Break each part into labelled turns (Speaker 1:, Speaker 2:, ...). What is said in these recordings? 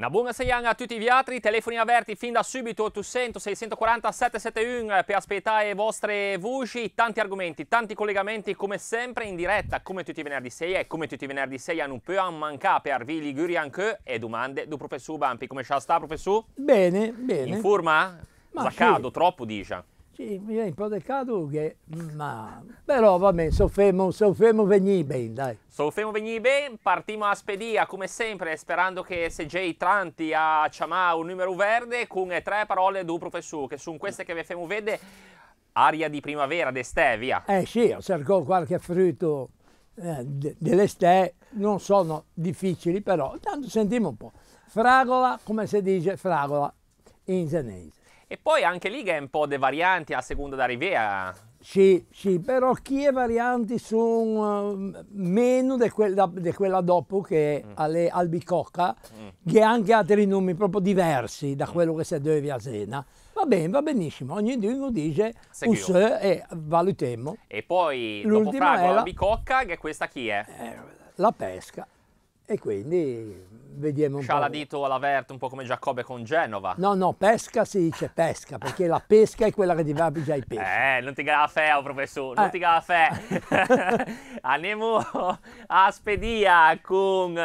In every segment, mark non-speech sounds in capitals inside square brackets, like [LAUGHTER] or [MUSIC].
Speaker 1: Una buona seiana a tutti i viatri, telefoni aperti fin da subito 800 640 771 per aspettare le vostre voci, tanti argomenti, tanti collegamenti come sempre in diretta come tutti i venerdì 6 e come tutti i venerdì 6 a non può mancare per vi Liguri anche e domande do professor Bampi, come ci sta professor? Bene, bene. In forma? Ma Zaccado, sì. troppo dice.
Speaker 2: Sì, mi viene un po' di cadughe, ma... Però vabbè, soffermo, soffermo venì bene, dai.
Speaker 1: Soffermo venì ben, partiamo a spedia, come sempre, sperando che CJ Tranti a Ciamà un numero verde con tre parole del professore, che sono queste che vi facciamo vedere aria di primavera d'estè, via.
Speaker 2: Eh sì, ho cercato qualche frutto eh, dell'estate, non sono difficili però, tanto sentiamo un po'. Fragola, come si dice, fragola in zenese.
Speaker 1: E poi anche lì che è un po' di varianti a seconda da Rivea.
Speaker 2: Sì, sì, però chi è varianti sono eh, meno di quella, quella, dopo che è mm. alle albicocca, mm. che anche altri nomi proprio diversi da mm. quello che si deve a Zena. Va bene, va benissimo, ognuno dice us e valutiamo.
Speaker 1: E poi dopo fragola, era... albicocca, che questa chi è? Eh,
Speaker 2: la pesca. E quindi vediamo un Sciala po'.
Speaker 1: dito all'aperto, un po' come Giacobbe con Genova. No,
Speaker 2: no, pesca si dice pesca, perché la pesca è quella che ti va già i pesci.
Speaker 1: Eh, non ti gava feo, professore, non eh. ti gava feo. [LAUGHS] Andiamo a spedia con,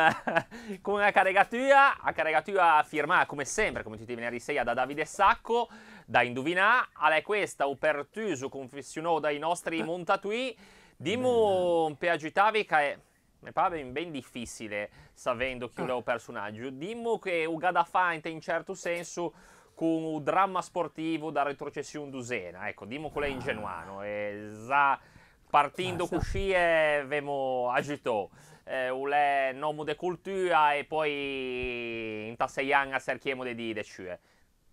Speaker 1: con una caricatura, una caricatura firmata come sempre, come tutti i venerdì sera, da Davide Sacco, da Induvina. è questa, Upertuso, confessionò dai nostri eh. montatui. Dimo un peagitavi che È mi pare ben difficile sapendo chi è ah. il personaggio. Dimmo che è un gadafante in certo senso con un dramma sportivo da retrocessione d'usena, ecco, dimmo quello è ah. ingenuano, e za partendo così eh, vemo agitò. Eh, un è nomo de cultura e poi in tasseian a cerchiamo di dire. Cioè,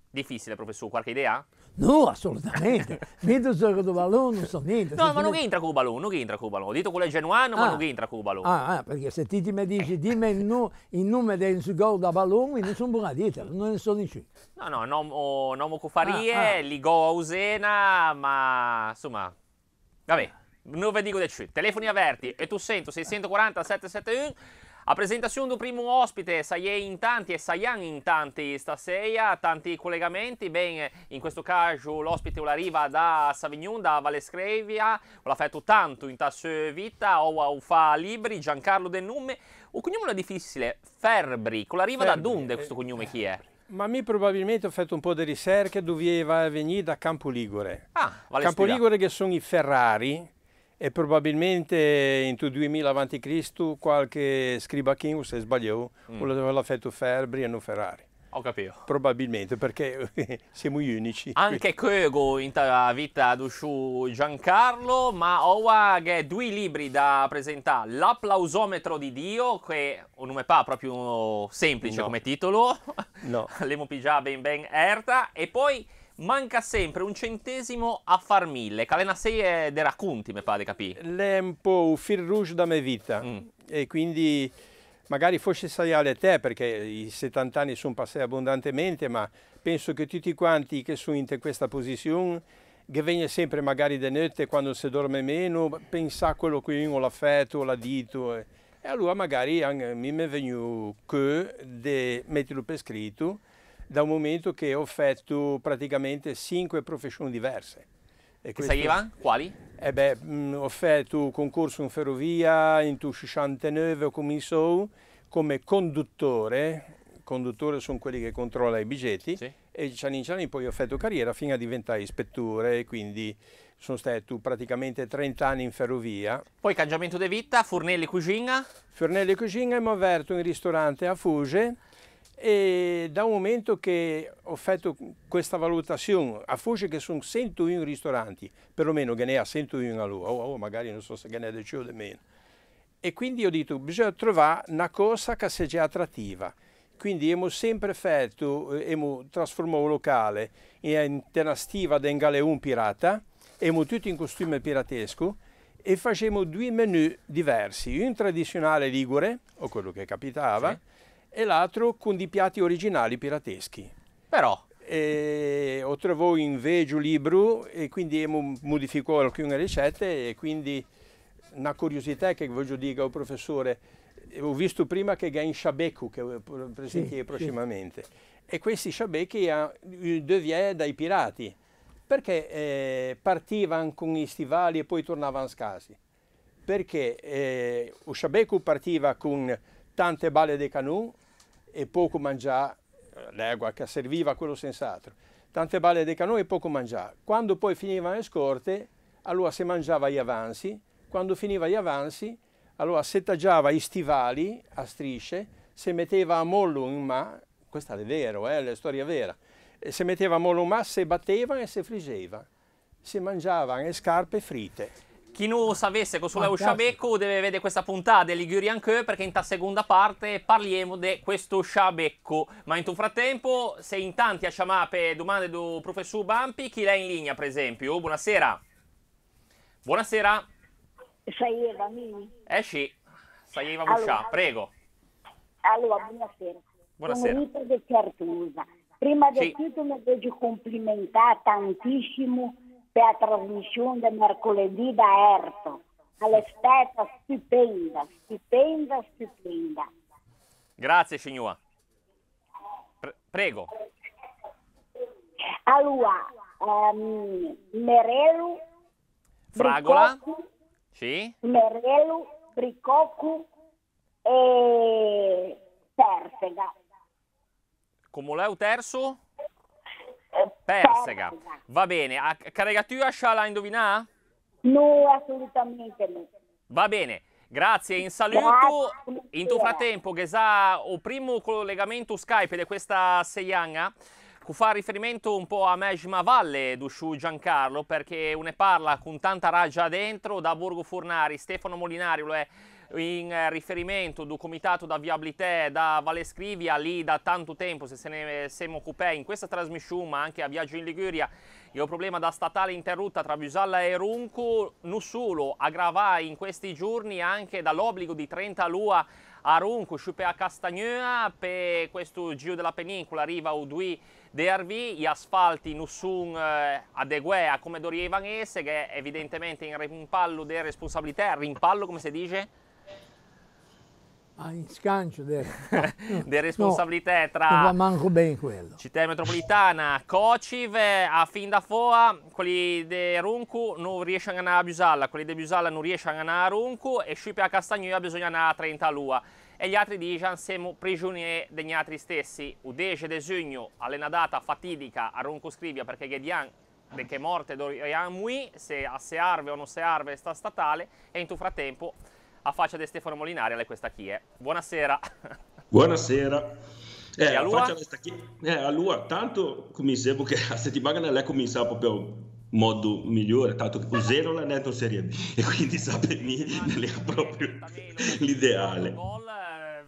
Speaker 1: difficile, professore, qualche idea?
Speaker 2: No, assolutamente. Mentre [LAUGHS] gioco do balão non so niente. No, ma non entra
Speaker 1: con il balone, non entra con il balone. Ho detto quello è genuano, ah. ma non entra con il balone. Ah, ah,
Speaker 2: perché se ti mi dici, dimmi il, nu, il nome del gol da balone, non sono buona dieta, non ne so nessuno.
Speaker 1: No, no, nomo, nomo Cofarie, ah, ah. Ligò Ausena, ma insomma, vabbè, non vi dico di più. Telefoni aperti e tu sento 640 771 a presentazione do primo ospite, saiei in tanti e saiam in tanti stasera, tanti collegamenti, bem, in questo caso l'ospite o arriva da Savignon, da Valescrevia, l'ha fatto tanto in tasse vita, o, fa libri, Giancarlo del Numme, un cognome è difficile, Ferbri, con l'arriva da Dunde eh, questo cognome chi è?
Speaker 3: Ma mi probabilmente ho fatto un po' di ricerche dove va venire da Campo Ligure. Ah, Campo Ligure che sono i Ferrari, e probabilmente in 2000 avanti Cristo qualche scriba scribacchino se sbagliò mm. quello mm. l'aveva fatto Ferbri e non Ferrari. Ho capito. Probabilmente, perché [LAUGHS] siamo gli unici. Anche Kögo in vita d'usciù Giancarlo, ma ho due
Speaker 1: libri da presentare. L'applausometro di Dio, che un nome pa proprio semplice no. come titolo. No. [LAUGHS] L'emo già ben ben erta. E poi manca sempre un centesimo a far mille. Calena 6 è de racconti, mi pare capì.
Speaker 3: È un po' un fil rouge da me vita mm. e quindi magari forse saiale te perché i 70 anni sono passati abbondantemente, ma penso che tutti quanti che sono in questa posizione che vengono sempre magari di notte quando si dorme meno, pensa a quello che io ho l'affetto, o la dito. E allora magari mi è venuto che di metterlo per scritto da un momento che ho fatto praticamente cinque professioni diverse. E questo, Saiva? Quali? Eh beh, mh, ho fatto concorso in ferrovia, in 69 ho cominciato come conduttore, conduttore sono quelli che controllano i biglietti, sì. e cianin cianin poi ho fatto carriera fino a diventare ispettore, quindi sono stato praticamente 30 anni in ferrovia. Poi cambiamento di vita, Fornelli Cucina? Fornelli Cucina mi ho aperto un ristorante a Fuge, e da un momento che ho fatto questa valutazione, a forse che sono 101 ristoranti, perlomeno che ne ha 101 a lui, o oh, oh, magari non so se ne ha 10 o di meno, e quindi ho detto bisogna trovare una cosa che sia già attrattiva. Quindi abbiamo sempre fatto, eh, abbiamo trasformato il locale in una stiva di un pirata, abbiamo tutti in costume piratesco, e facevamo due menu diversi, un tradizionale ligure, o quello che capitava, sì e l'altro con dei piatti originali pirateschi. Però? E ho trovato in veggio libro e quindi modificò alcune ricette e quindi una curiosità che voglio dire al professore, ho visto prima che c'è un Shabeku che presenti sì, prossimamente sì. e questi Shabeki eh, deviene dai pirati perché eh, partivano con i stivali e poi tornavano scasi? Perché eh, Ushabeku partiva con tante balle di canoe e poco mangiare l'erba che serviva a quello senz'altro. Tante balle dei cannoni e poco mangiare. Quando poi finivano le scorte, allora si mangiava gli avanzi, quando finiva gli avanzi, allora si taggiava i stivali a strisce, si metteva a mollo in ma, questa è vero, eh, la storia vera, si metteva a mollo in ma, si batteva e si friggeva, si mangiavano le scarpe fritte. Chi non sapesse cosa è Sciabecco
Speaker 1: deve vedere questa puntata di Ligurian Che perché in ta seconda parte parliamo di questo Sciabecco. Ma in tu frattempo, se in tanti a chiamare domande do professor Bampi, chi è in linea per esempio? Buonasera. Buonasera. Sei
Speaker 4: Eva, mi?
Speaker 1: Eh sì, sei Eva allora, prego.
Speaker 4: Allora, buonasera. Buonasera. Sono di Prima sì. di tutto mi voglio complimentare tantissimo per la trasmissione di mercoledì da Erto. All'esperta stupenda, stupenda, stupenda.
Speaker 1: Grazie signora. Pre- prego.
Speaker 4: Allora, um, Merelu, Fragola, Bricocchi, sì. Merelu, Bricoccu e Terfega.
Speaker 1: Come l'è terzo? Eh, Persega. Certo, Va bene, a Caragatua la indovina?
Speaker 4: No, assolutamente no.
Speaker 1: Va bene. Grazie, in saluto. In tuo frattempo, che sa, il primo collegamento Skype di questa seianga eh, fa riferimento un po' a Mejma Valle Dusciu Giancarlo perché ne parla con tanta raggia dentro da Borgo Furnari, Stefano Molinari lo è in riferimento do Comitato da Viabilità da Valescrivia, lì da tanto tempo se, se ne siamo occupati in questa trasmissione, ma anche a Viaggio in Liguria, il problema da statale interrotta tra Busalla e Runco non solo, aggravà in questi giorni anche dall'obbligo di 30 lua a Runco sciupe a Castagnea, per questo giro della penicola arriva Udui Dervi, gli asfalti non sono eh, adeguati come dovevano essere, che evidentemente in rimpallo delle responsabilità, rimpallo come si dice?
Speaker 2: Ah, in scancio delle [LAUGHS] de responsabilità
Speaker 1: no, tra non va manco bene quello città metropolitana Cociv a fin da foa quelli di Runcu non riescono a andare a Busalla quelli di Busalla non riescono a andare a Runcu e scipi a Castagnoia bisogna andare a 30 lua e gli altri dicono siamo prigionieri degli altri stessi u 10 di giugno data fatidica a Runcu Scrivia perché Ghedian perché morte doriamo se a se arve o non se arve sta statale e in tu frattempo a faccia di Stefano Molinari, lei questa chi è. Buonasera.
Speaker 5: [LAUGHS] Buonasera. Eh, e a lui? Eh, allora, tanto come sembra che la settimana non è cominciata proprio in modo migliore, tanto che zero l'ha netto in Serie B [LAUGHS] e quindi Sapemi ah, non era proprio l'ideale.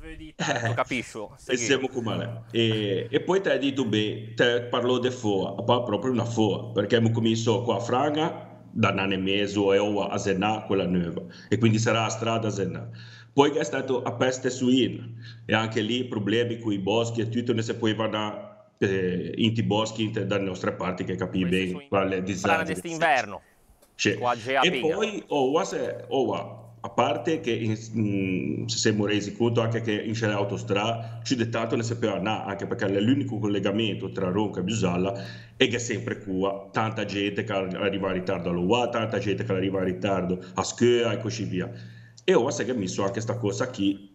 Speaker 5: Eh, eh, capisco. E siamo come e, e poi te hai detto beh, te parlo di fuoco, proprio una fuoco, perché abbiamo cominciato qua a Franga da un anno e mezzo io a Zenà quella nuova e quindi sarà a strada a Zenà. Poi è stato a peste suina e anche lì problemi con i boschi e tutto, non si può andare eh, in ti boschi dalle nostre parti che capì bene quale disagio. Parla di quest'inverno. Sì. E poi, oh, se, oh, a parte che in, mm, se siamo resi conto anche che in Scena Autostrada ci tanto ne sapeva na, anche perché è l'unico collegamento tra Ronca e Biusalla e che è sempre qua, tanta gente che arriva in ritardo all'UA, tanta gente che arriva in ritardo a Schea e così via. E ora si è messo anche questa cosa qui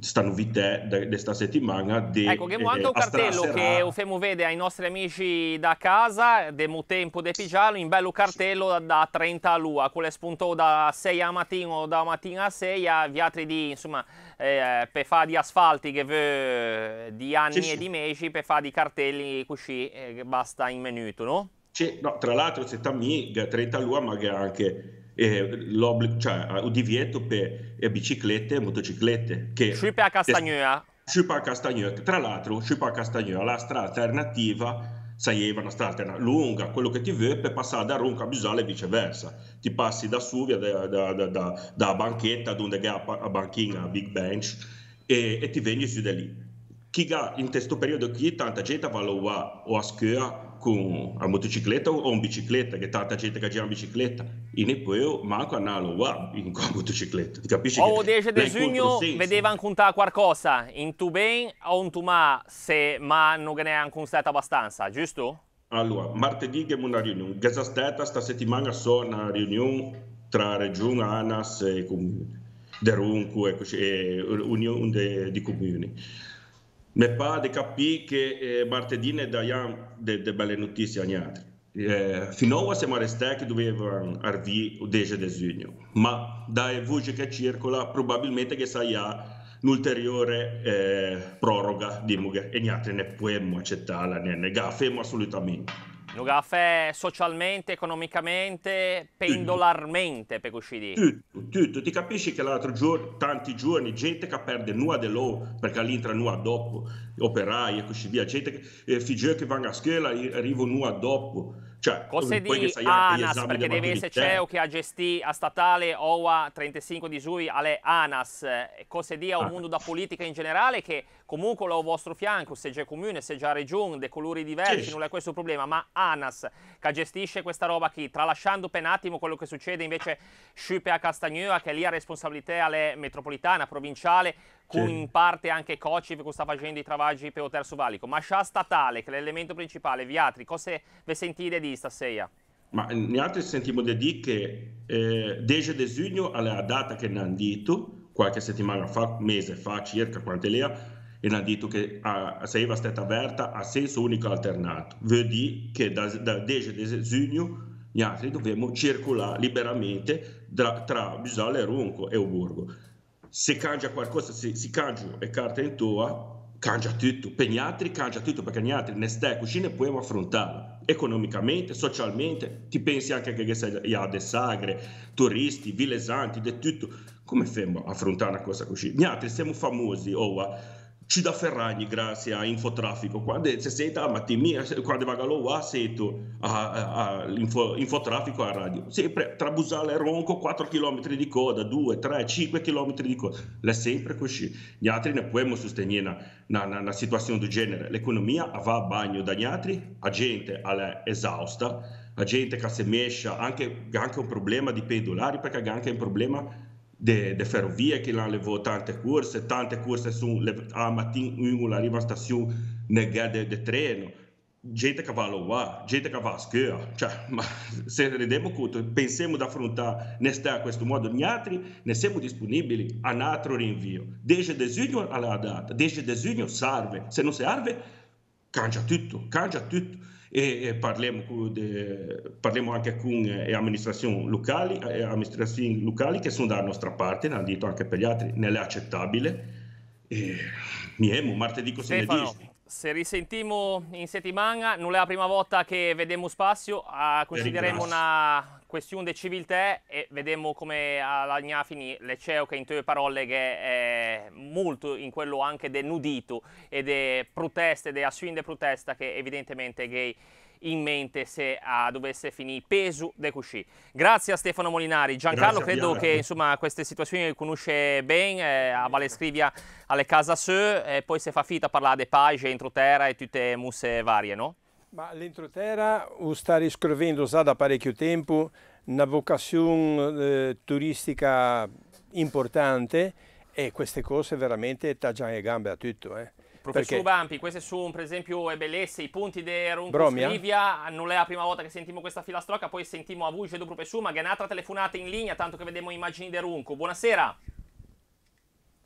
Speaker 5: sta novità di sta settimana. De, ecco, che eh, anche un cartello che
Speaker 1: Eufemo vede ai nostri amici da casa, de tempo de Pigiano, in bello cartello da, da 30 a lua, quello è spunto da 6 a mattina o da mattina a 6 a viatri di, insomma, eh, per fare di asfalti che vè di anni sì, sì. e di mesi, per fare di cartelli così eh, basta in minuto, no?
Speaker 5: C'è, no, tra l'altro c'è Tamig, 30 lua, magari anche cioè, eh, cioè, il divieto per eh, biciclette e motociclette. Che Sciupa a Castagnola. Sciupa eh? Castagnola. Tra l'altro, Sciupa a Castagnola, la strada alternativa sarebbe una strada lunga, quello che ti vuoi per passare da Ronca a Bisale e viceversa. Ti passi da Suvia, da, da, da, da banchetta, dove è a banchina, a big bench, e, e ti vendi su da lì. Chi ha in questo periodo qui, tanta gente va a o a scuola com a motocicleta ou uma bicicletta, che tanta gente che gira in bicicletta, e ne poi io manco andarlo con la [LAUGHS] motocicletta, capisci? O oh, 10 di giugno vedeva
Speaker 1: anche un qualcosa, in tu ben o in tu ma, se ma non ne è anche stato abbastanza, giusto?
Speaker 5: Allora, martedì abbiamo una riunione, questa stata, sta settimana so una riunione tra Regione, ANAS e Comune, Derunco e, e Unione dei Comuni. Me pa di capire che eh, martedì ne diamo delle belle notizie agli altri. Eh, finora siamo restati che dovevano arrivare il 10 di giugno, ma dalle voci che circola probabilmente che sarà un'ulteriore eh, proroga di diciamo Mughe e gli altri ne possiamo accettare, ne, ne assolutamente. Nogafè
Speaker 1: socialmente, economicamente, pendolarmente per uscire.
Speaker 5: Tutto, tutto. Ti capisci che l'altro giorno, tanti giorni, gente che perde nulla dell'O, perché all'intra nulla dopo, operai e così via, gente che eh, figge che vanno a scuola arrivo nulla dopo. Cioè, Cose di ANAS, perché deve essere CEO
Speaker 1: che ha gestito a statale OA 35 di Sui alle ANAS. Cose di a un ah. mondo da politica in generale che comunque lo vostro fianco, se già comune, se già regione, dei colori diversi, sì. nulla è questo problema, ma ANAS che gestisce questa roba qui, tralasciando per un attimo quello che succede invece sciupe a Castagnoa, che è lì ha responsabilità alle metropolitana, provinciale, con in parte anche Kociv che sta facendo i travaggi per il terzo valico, ma scia statale, che è l'elemento principale, viatri, cosa vi sentite di stasera?
Speaker 5: Ma eh, noi sentiamo di dire che eh, 10 di giugno è data che ne hanno detto, qualche settimana fa, mese fa circa, quante lea, e ha detto che a, sarebbe stata aperta a senso unico alternato. Vuol dire che dal da 10 giugno gli altri dobbiamo circolare liberamente tra, tra Bisale e Ronco e Oburgo. Se cambia qualcosa, se si cambia e carta in toa, cambia tutto. Per gli altri cambia tutto perché gli altri ne stai cucina e possiamo affrontarlo economicamente, socialmente. Ti pensi anche che gli altri de sagre, turisti, villesanti, di tutto. Come fermo affrontare una cosa così? Gli altri siamo famosi, oh, ci da Ferragni grazie a Infotraffico. Quando c'è seta, ah, mattina, quando vagalo ah, a seto a, Infotraffico a radio. Sempre tra Busale e Ronco 4 km di coda, 2, 3, 5 km di coda. È sempre così. Gli altri ne possiamo sostenere una, una, una situazione del genere. L'economia va a bagno dagli altri, la gente è esausta, la gente che si mescia, anche, anche un problema di pendolari perché anche un problema de ferrovie che l'hanno levato tante corse, tante corse sono a mattina una riva stazione nel del treno gente che va all'UA, gente che va a scuola, cioè, ma se rendiamo conto, pensiamo di affrontare in questo modo, gli altri ne siamo disponibili a un altro rinvio. Desde designo alla data, desde designo serve, se non serve, cambia tutto, cambia tutto e parliamo, de, parliamo anche con eh, amministrazioni locali, eh, amministrazioni locali che sono dalla nostra parte, ne hanno detto anche per gli altri, non è accettabile. E, miemo, martedì cosa ne dici?
Speaker 1: Se risentiamo in settimana, non è la prima volta che vediamo spazio, ah, considereremo una questione di civiltà e vediamo come alla Gnafini le ceo che in tue parole che è molto in quello anche del nudito e delle proteste, delle assuine de protesta che evidentemente gay in mente se ah, dovesse finire peso de cusci. Grazie a Stefano Molinari. Giancarlo Grazie, credo che insomma, queste situazioni le conosce bene, eh, a Valle Scrivia alle Casa Sue e poi se fa a parlare di Page, entroterra e tutte musse varie, no?
Speaker 3: Ma l'entroterra sta riscorrendo già da parecchio tempo una vocazione eh, turistica importante e queste cose veramente tagliano le gambe a tutto. Eh. Professor Perché?
Speaker 1: Bampi, queste sono per esempio e bellezze, i punti di Runkus Livia, non è la prima volta che sentiamo questa filastrocca, poi sentiamo a voce do professor, ma che è un'altra telefonata in linea, tanto che vediamo immagini di Runco. Buonasera.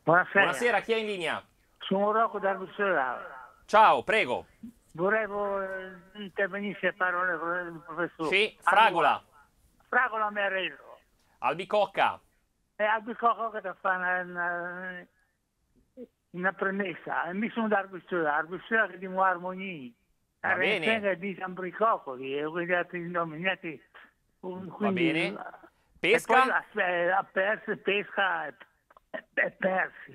Speaker 6: Buonasera. Buonasera,
Speaker 1: chi è in linea? Sono
Speaker 6: Rocco da Bruxelles. Ciao, prego. Volevo eh, intervenire a parole del eh, professore. Sì, Fragola. Fragola mi ha reso.
Speaker 1: Albicocca.
Speaker 6: E eh, Albicocca che fa una, una, una premessa. E mi sono d'arbistro, arbistro che di Armonini. Va bene. di San Bricocoli e quegli altri nominati. Va bene. Pesca? E poi, pesca e persice.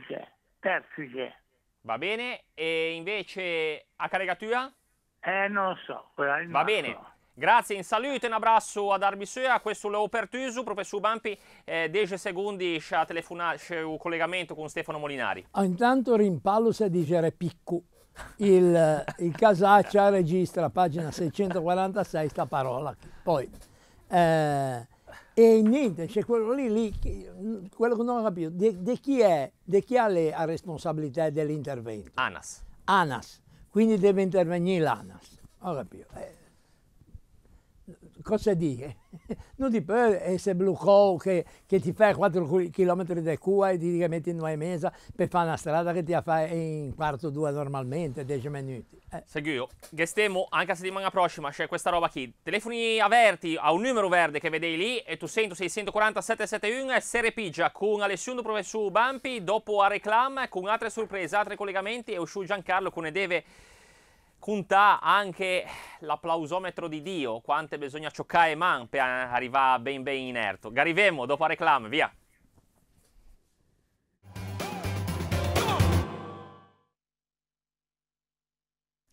Speaker 6: Cioè, persice. Cioè. Va bene, e
Speaker 1: invece a caricatura? Eh, non lo so. Va bene. Grazie, un saluto e un abbraccio ad Darby Sua, questo è aperto proprio su Bampi, eh, 10 secondi a telefonare un collegamento con Stefano Molinari.
Speaker 2: Ah, intanto rimpallo se dice picco. Il, eh, il Casaccia registra, pagina 646, sta parola. Poi, eh, e niente, c'è quello lì, lì, quello che non ho capito, di, chi è, di chi ha le responsabilità dell'intervento? ANAS. ANAS, quindi deve intervenire l'ANAS, ho capito. Eh cosa dire? [LAUGHS] Non ti può essere bloccato che, che, ti fai 4 km da cua e ti metti in 9 mesi per fare una strada che ti fai in quarto due normalmente, 10 minuti. Eh.
Speaker 1: Seguio, che stiamo anche la settimana prossima, c'è questa roba qui. Telefoni aperti a un numero verde che vedi lì e tu sento 640 771 e Serie Pigia con Alessandro Professor Bampi, dopo a reclam con altre sorprese, altri collegamenti e usciù Giancarlo con Edeve conta anche l'applausometro di Dio, quante bisogna cioccare man per arrivare ben ben inerto. Garivemo dopo la reclame, via!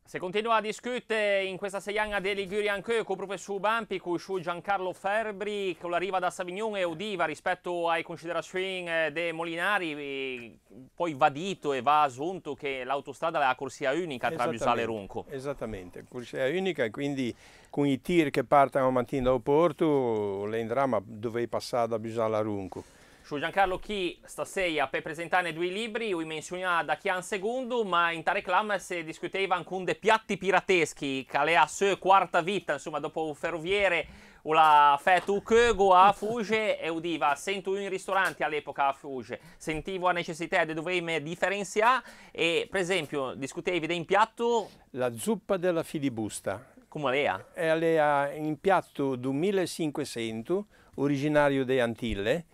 Speaker 1: Se continua a discutere in questa seiana di Liguri anche con il professor Bampi, con il su Giancarlo Ferbri, con la riva da Savignon e Udiva rispetto ai considerazioni eh, dei Molinari, poi va dito e va assunto che l'autostrada è la corsia
Speaker 3: unica tra Busale e Runco. Esattamente, corsia unica e quindi con i tir che partono a mattina da Porto, l'endrama dovevi passare da Busale a Runco su Giancarlo
Speaker 1: Chi stasera per presentare due libri, ho menzionato chi un secondo, ma in tale reclama si discuteva anche un dei piatti pirateschi, che è la sua quarta vita, insomma, dopo un ferroviere, o la fetu Kögo a Fuge e udiva, sento in ristorante all'epoca a Fuge, sentivo la necessità di dovermi differenziare e, per esempio, discutevi di
Speaker 3: un piatto... La zuppa della filibusta. Come lea? È lea in piatto 2500, originario delle Antille,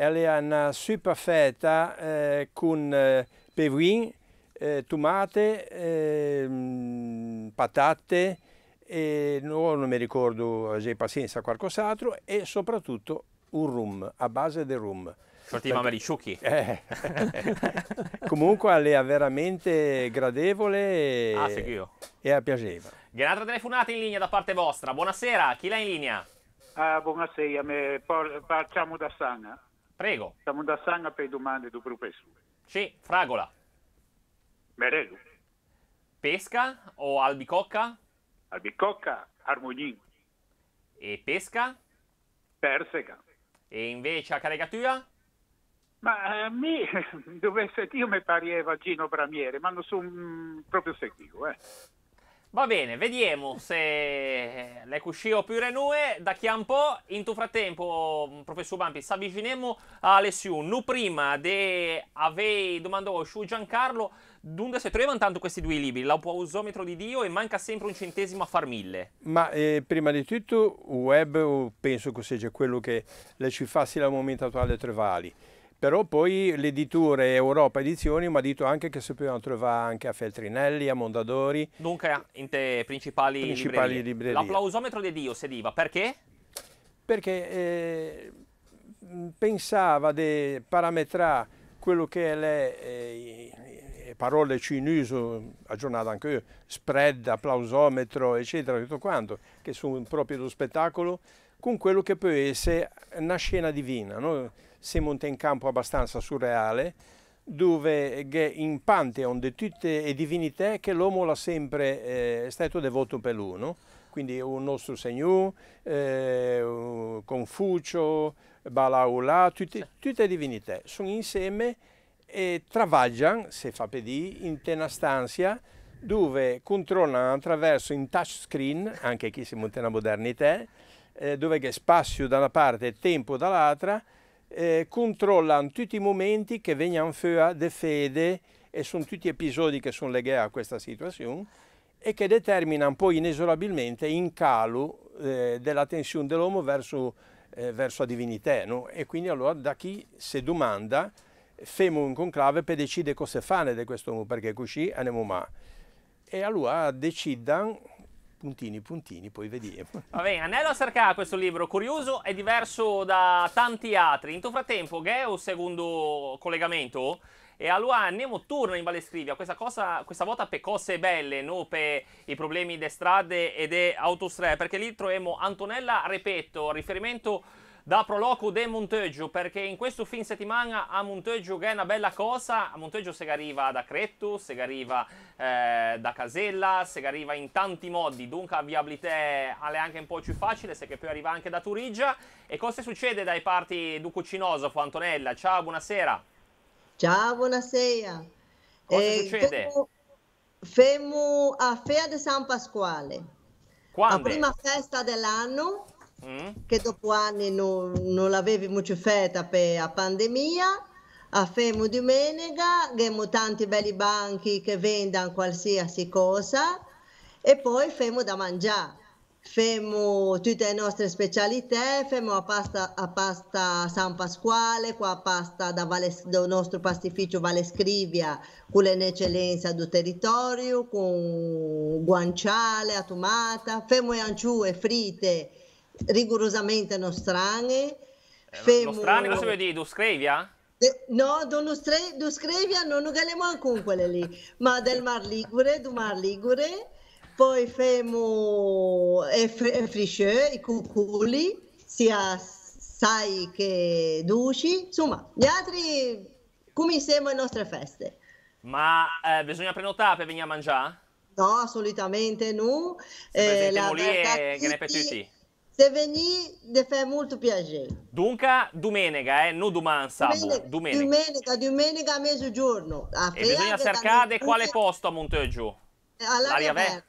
Speaker 3: Ela è una super fetta eh, con eh, pevrin, eh, tomate, ehm, patate, e no, non mi ricordo se pazienza qualcos'altro e soprattutto un rum, a base di rum. Sorti mamma di sciocchi. Eh. [LAUGHS] Comunque è veramente gradevole e,
Speaker 1: ah,
Speaker 6: e
Speaker 3: a piaceva.
Speaker 1: Un'altra telefonata in linea da parte vostra. Buonasera, chi l'ha in linea?
Speaker 6: Ah, buonasera, mi facciamo da Sana. Prego. Siamo da Sanga per domande do professore.
Speaker 1: Sì, fragola. Merello. Pesca o albicocca? Albicocca, armonin.
Speaker 6: E pesca? Persega. E invece a caricatura? Ma a eh, me, [LAUGHS] dovesse Io mi pareva Gino Bramiere, ma non sono mm, proprio sicuro, eh.
Speaker 1: Va bene, vediamo se le cuscio più renue da chi un po'. In tuo frattempo, professor Bampi, ci avviciniamo a Lessiu. No prima di aver domandato a Giancarlo dunque si trovano tanto questi due libri, l'apausometro di Dio e manca sempre un centesimo a far mille.
Speaker 3: Ma eh, prima di tutto, web penso che sia quello che le ci faccia al momento attuale trovare. Però poi l'editore Europa Edizioni mi ha detto anche che si possono trovare anche a Feltrinelli, a Mondadori.
Speaker 1: Dunque, in te principali, principali librerie. librerie. L'applausometro di Dio sediva, perché?
Speaker 3: Perché eh, pensava di parametrare quello che è le eh, parole in aggiornato anche io, spread, applausometro, eccetera, tutto quanto, che sono proprio dello spettacolo, con quello che può essere una scena divina. No? si monta in campo abbastanza surreale, dove in Pantheon di tutte le divinità che l'uomo l'ha sempre eh, stato devoto per l'uno, quindi un nostro Signore, eh, Confucio, Balaula, tutte, tutte le divinità sono insieme e travaggiano, se fa per dire, in una stanza dove controllano attraverso un touchscreen, anche qui siamo in una modernità, eh, dove c'è spazio da una parte e tempo dall'altra, eh, controllano tutti i momenti che vengono fuori di fede e sono tutti episodi che sono legati a questa situazione e che determinano poi inesorabilmente in calo eh, della tensione dell'uomo verso, eh, verso, la divinità. No? E quindi allora da chi si domanda femo un conclave per decidere cosa fare di questo uomo, perché così andiamo ma. E allora decidono puntini, puntini, poi vediamo. [LAUGHS]
Speaker 1: Va bene, Anello a cercare questo libro, curioso e diverso da tanti altri. In tuo frattempo, che è un secondo collegamento? E allora andiamo torna in Valestrivia, questa, cosa, questa volta per cose belle, non per i problemi di strade e di autostrade, perché lì troviamo Antonella Repetto, riferimento da Proloco de Monteggio perché in questo fin settimana a Monteggio è una bella cosa a Monteggio se arriva da Cretto se arriva eh, da Casella se arriva in tanti modi dunque a viabilità è anche un po' più facile se che poi arriva anche da Turigia e cosa succede dai parti du Cucinosofo Antonella ciao buonasera
Speaker 7: ciao buonasera
Speaker 1: cosa eh, succede?
Speaker 7: Femmo a Fea de San Pasquale
Speaker 1: Quando? la prima
Speaker 7: festa dell'anno Mm? che dopo anni non, non l'avevamo fatta per la pandemia a Femo di Menega, abbiamo tanti belli banchi che vendono qualsiasi cosa e poi femo da mangiare. Femo tutte le nostre specialità, femo a pasta, a pasta San Pasquale, qua a pasta da vale, dal nostro pastificio Valescrivia, con le eccellenze del territorio, con guanciale, a tomata, femo e anciue fritte rigorosamente nostrane. Eh, nostrane, cosa vuol
Speaker 1: dire? Duscrevia?
Speaker 7: De, eh, no, Donustre, Duscrevia non lo galemo alcun quelle lì, ma del Mar Ligure, du Mar Ligure, poi femo e, e frisce, i cuculi, sia sai che duci, insomma, gli altri cominciamo le nostre feste.
Speaker 1: Ma eh, bisogna prenotare per venire a mangiare?
Speaker 7: No, assolutamente no. Se eh, la lì e che ne per tutti. De venì, de fa molto piacere.
Speaker 1: Dunque, domenica, eh? non domani, sabato. Domenica.
Speaker 7: Domenica, domenica a mezzogiorno. A e bisogna cercare
Speaker 1: quale posto a Monteggio.
Speaker 7: All'aria aperta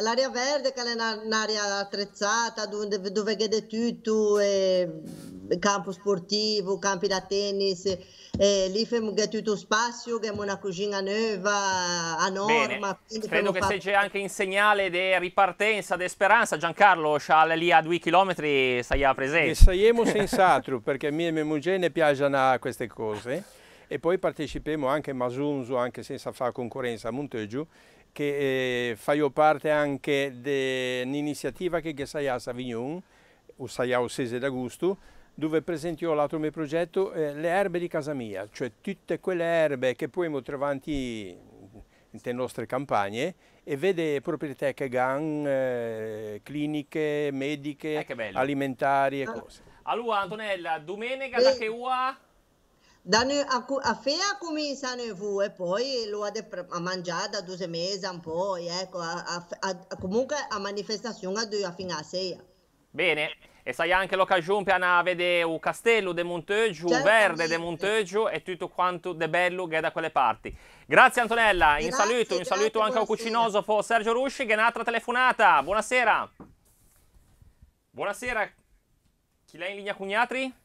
Speaker 7: l'area verde che è un'area attrezzata dove, dove chiede tutto, e, mm, campo sportivo, campi da tennis, e, lì c'è tutto spazio, che è una cucina nuova, a norma. Credo che
Speaker 1: sei anche in segnale di ripartenza, di speranza. Giancarlo, lì a due chilometri,
Speaker 3: stai presente. siamo senz'altro, [LAUGHS] perché a me e mia ne piacciono queste cose e poi partecipiamo anche a Masunzo, anche senza fare concorrenza a Monteggio che eh, faccio parte anche dell'iniziativa che sai a Savignon, o sai a Ossese d'Agosto, dove presento l'altro mio progetto, eh, le erbe di casa mia, cioè tutte quelle erbe che poi trovare nelle nostre campagne e vede proprietà che hanno, eh, cliniche, mediche, eh, alimentari e ah.
Speaker 1: cose. Allora Antonella, domenica da che ua?
Speaker 7: Da ne, ecco, a, a Fea comincia ne fu e poi lo ha de, a mangiare da due mesi un po', ecco, a, a, comunque a manifestazione a fino a sera.
Speaker 1: Bene, e sai anche l'occasione per andare a vedere il castello di Monteggio, certo, il verde di Monteggio e tutto quanto di bello che è da quelle parti. Grazie Antonella, grazie, un saluto, un saluto anche al cucinosofo Sergio Rusci che è un'altra telefonata. Buonasera. Buonasera, chi l'è in linea Cugnatri?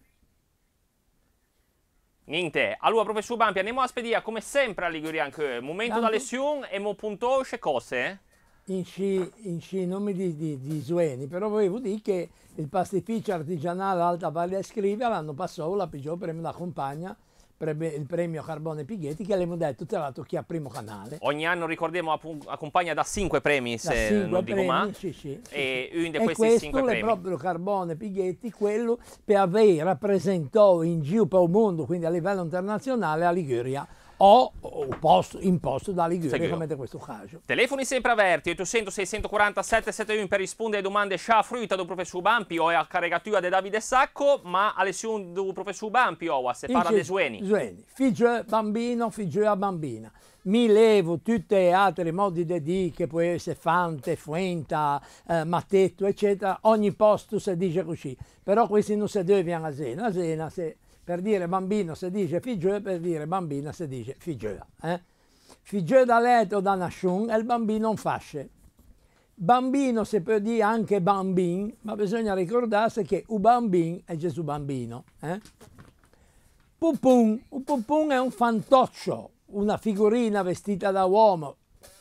Speaker 1: Niente, allora professor Bampi andiamo a spedire come sempre a Liguria anche, momento da lezione e mo punto c'è cose? Eh?
Speaker 2: In sci, in sci non mi di, di, di sueni, però volevo dire che il pastificio artigianale Alta Valle Scrivia l'anno passato la pigiò per la compagna il premio Carbone Pighetti che abbiamo detto tra l'altro che ha primo canale
Speaker 1: ogni anno ricordiamo accompagna da 5 premi se non premi, dico ma sì, sì, e sì, sì. e questo è
Speaker 2: proprio Carbone Pighetti quello per aver rappresentato in giro per il mondo quindi a livello internazionale la Liguria o posto, imposto da Liguria Seguito. come in questo caso.
Speaker 1: Telefoni sempre aperti 800 640 771 per rispondere alle domande scia fruita do professor Bampi o a caricatura di Davide Sacco, ma alle lezione do professor Bampi o a se parla di Sueni. Sueni,
Speaker 2: figlio bambino, figlio bambina. Mi levo tutti le altri modi di dire che può essere Fante, Fuenta, eh, Mattetto, eccetera. Ogni posto si dice così. Però questi non si devono a Sena. A Zena se per dire bambino si dice figlio, per dire bambina si dice figlio. Eh? Figlio da letto da nasciun è il bambino in fasce. Bambino si può dire anche bambin, ma bisogna ricordarsi che un bambin è Gesù bambino. Eh? Pupun, un pupun è un fantoccio, una figurina vestita da uomo,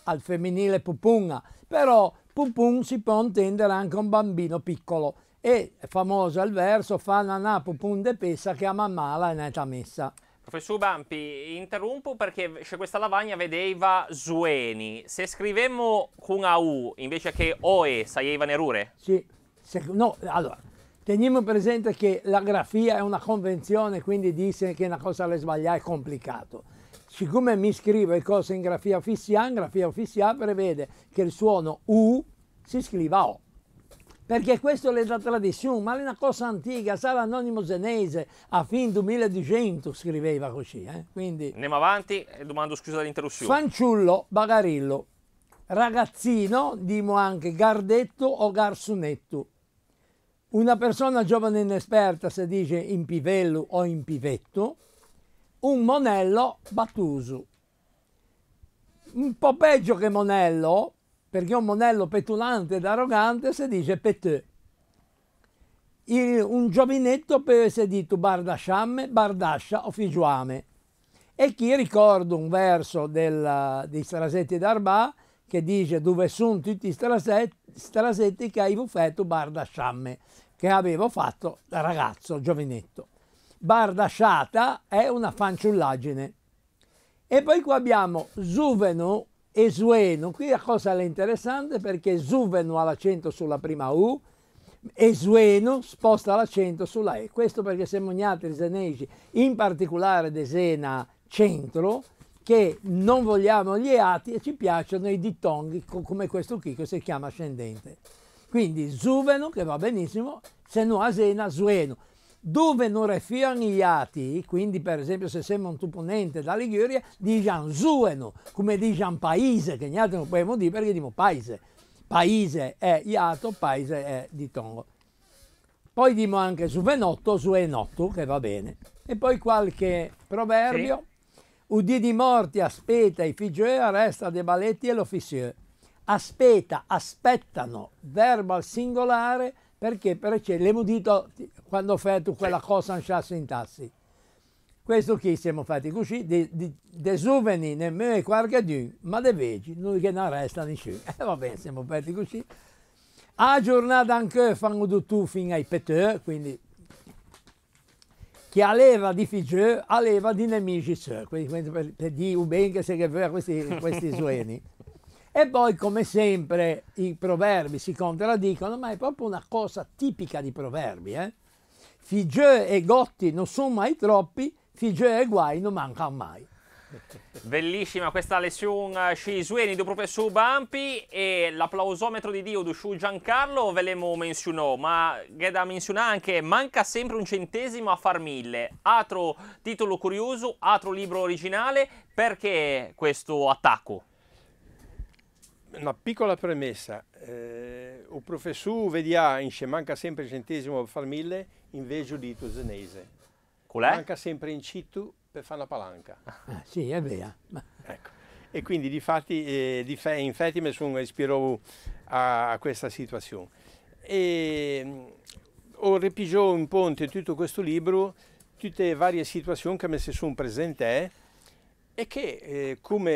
Speaker 2: al femminile pupunga, però pupun si può intendere anche un bambino piccolo e famoso il verso fa na nanapo punde pesa che a mammala è neta messa. Professor
Speaker 1: Bampi, interrompo perché c'è questa lavagna vedeva Zueni. Se scrivemmo con AU invece che OE, saieva nerure?
Speaker 2: Sì, Se, no, allora, teniamo presente che la grafia è una convenzione, quindi dire che una cosa le sbaglia è complicato. Siccome mi scrivo le cose in grafia fissian, grafia fissian prevede che il suono U si scriva O perché questo è la tradizione, ma è una cosa antica, sa l'anonimo zenese, a fin del 1200 scriveva così. Eh?
Speaker 1: Quindi, Andiamo avanti e eh, domando scusa dell'interruzione.
Speaker 2: Fanciullo Bagarillo, ragazzino, dimo anche Gardetto o Garsunetto. Una persona giovane e inesperta se dice in pivello o in pivetto, un monello battuso. Un po' peggio che monello, perché un monello petulante ed arrogante si dice petè. un giovinetto si dice bardasciamme, bardascia o figiuame. E chi ricorda un verso del, dei Strasetti d'Arba che dice dove sono tutti i strasetti, strasetti che avevo fatto bardasciamme, che avevo fatto da ragazzo, giovinetto. Bardasciata è una fanciullaggine. E poi qua abbiamo Zuvenu e Sueno. Qui la cosa è interessante perché Zuveno ha l'accento sulla prima U e Sueno sposta l'accento sulla E. Questo perché siamo gli altri senesi, in particolare Desena Centro, che non vogliamo gli eati e ci piacciono i dittonghi come questo qui che si chiama ascendente. Quindi Zuveno, che va benissimo, se no Asena, Sueno dove non furono iati, quindi per esempio se siamo un tuponente da Liguria, diciamo zueno, come diciamo paese, che niente non possiamo dire perché diciamo paese. Paese è iato, paese è di tongo. Poi dimo anche suvenotto, suenotto, che va bene. E poi qualche proverbio. Sì. Udì di morti, aspetta, i figlioi, resta dei baletti e lo Aspetta, aspettano, verbo al singolare, perché? Perché l'abbiamo detto quando ho fatto quella cosa in tassi. Questo qui siamo fatti così, di, de, de giovani nemmeno qualcuno, ma dei vecchi, noi che non resta nessuno. [LAUGHS] E eh, va bene, siamo fatti così. A giornata anche fanno tutto fino ai petè, quindi che aveva di figlio, aveva di nemici, quindi per, per dire bene che se che questi, questi [LAUGHS] sueni. E poi, come sempre, i proverbi si contraddicono, ma è proprio una cosa tipica di proverbi. Eh? Figge e gotti non sono mai troppi, figge e guai non mancano mai.
Speaker 1: Bellissima questa lezione eh, ci sueni do professor Bampi e l'applausometro di Dio di Giancarlo ve l'emo menzionò, ma che da menzionare anche manca sempre un centesimo a far mille. Altro titolo curioso, altro libro originale, perché
Speaker 3: questo attacco? una piccola premessa. Eh, il professore vediamo in che manca sempre il centesimo per far mille invece di tosenese. Qual è? Manca sempre in citu per fare la palanca. Ah,
Speaker 2: sì, è vero.
Speaker 3: Ecco. E quindi di eh, di fe, infatti mi sono ispirato a, a, questa situazione. E, ho mm, repigiato in ponte tutto questo libro, tutte le varie situazioni che mi sono presentate eh, e che eh, come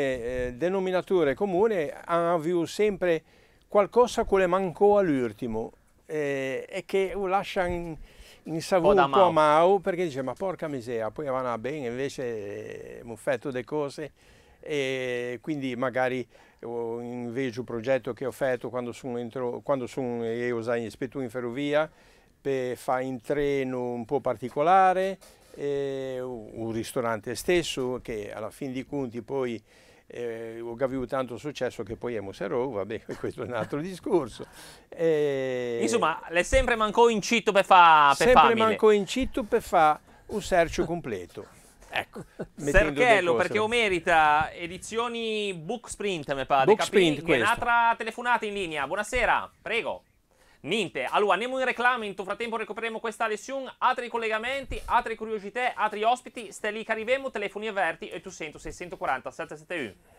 Speaker 3: eh, denominatore comune hanno sempre qualcosa che le mancò all'ultimo eh, e che lo lascia in, in savuto a Mau perché dice ma porca miseria, poi vanno bene invece eh, un fetto di cose e quindi magari in un progetto che ho fatto quando sono, entro, quando sono eh, io in ferrovia per fare in treno un po' particolare eh, un ristorante stesso che alla fin di conti poi eh, ho avuto tanto successo che poi è Moserò, vabbè, [LAUGHS] questo è un altro discorso. E... Eh, Insomma,
Speaker 1: le sempre mancò incitto per fa Sempre famile. mancò
Speaker 3: incitto per fa un sercio completo. ecco, [LAUGHS] Serchello, perché o
Speaker 1: merita edizioni Book Sprint, mi pare. Book Sprint, un'altra telefonata in linea. Buonasera, prego niente. Allora, andiamo in reclamo, in frattempo recuperiamo questa lesione, altri collegamenti, altre curiosità, altri ospiti, stai lì che arriviamo, telefoni aperti e tu sento 640 771.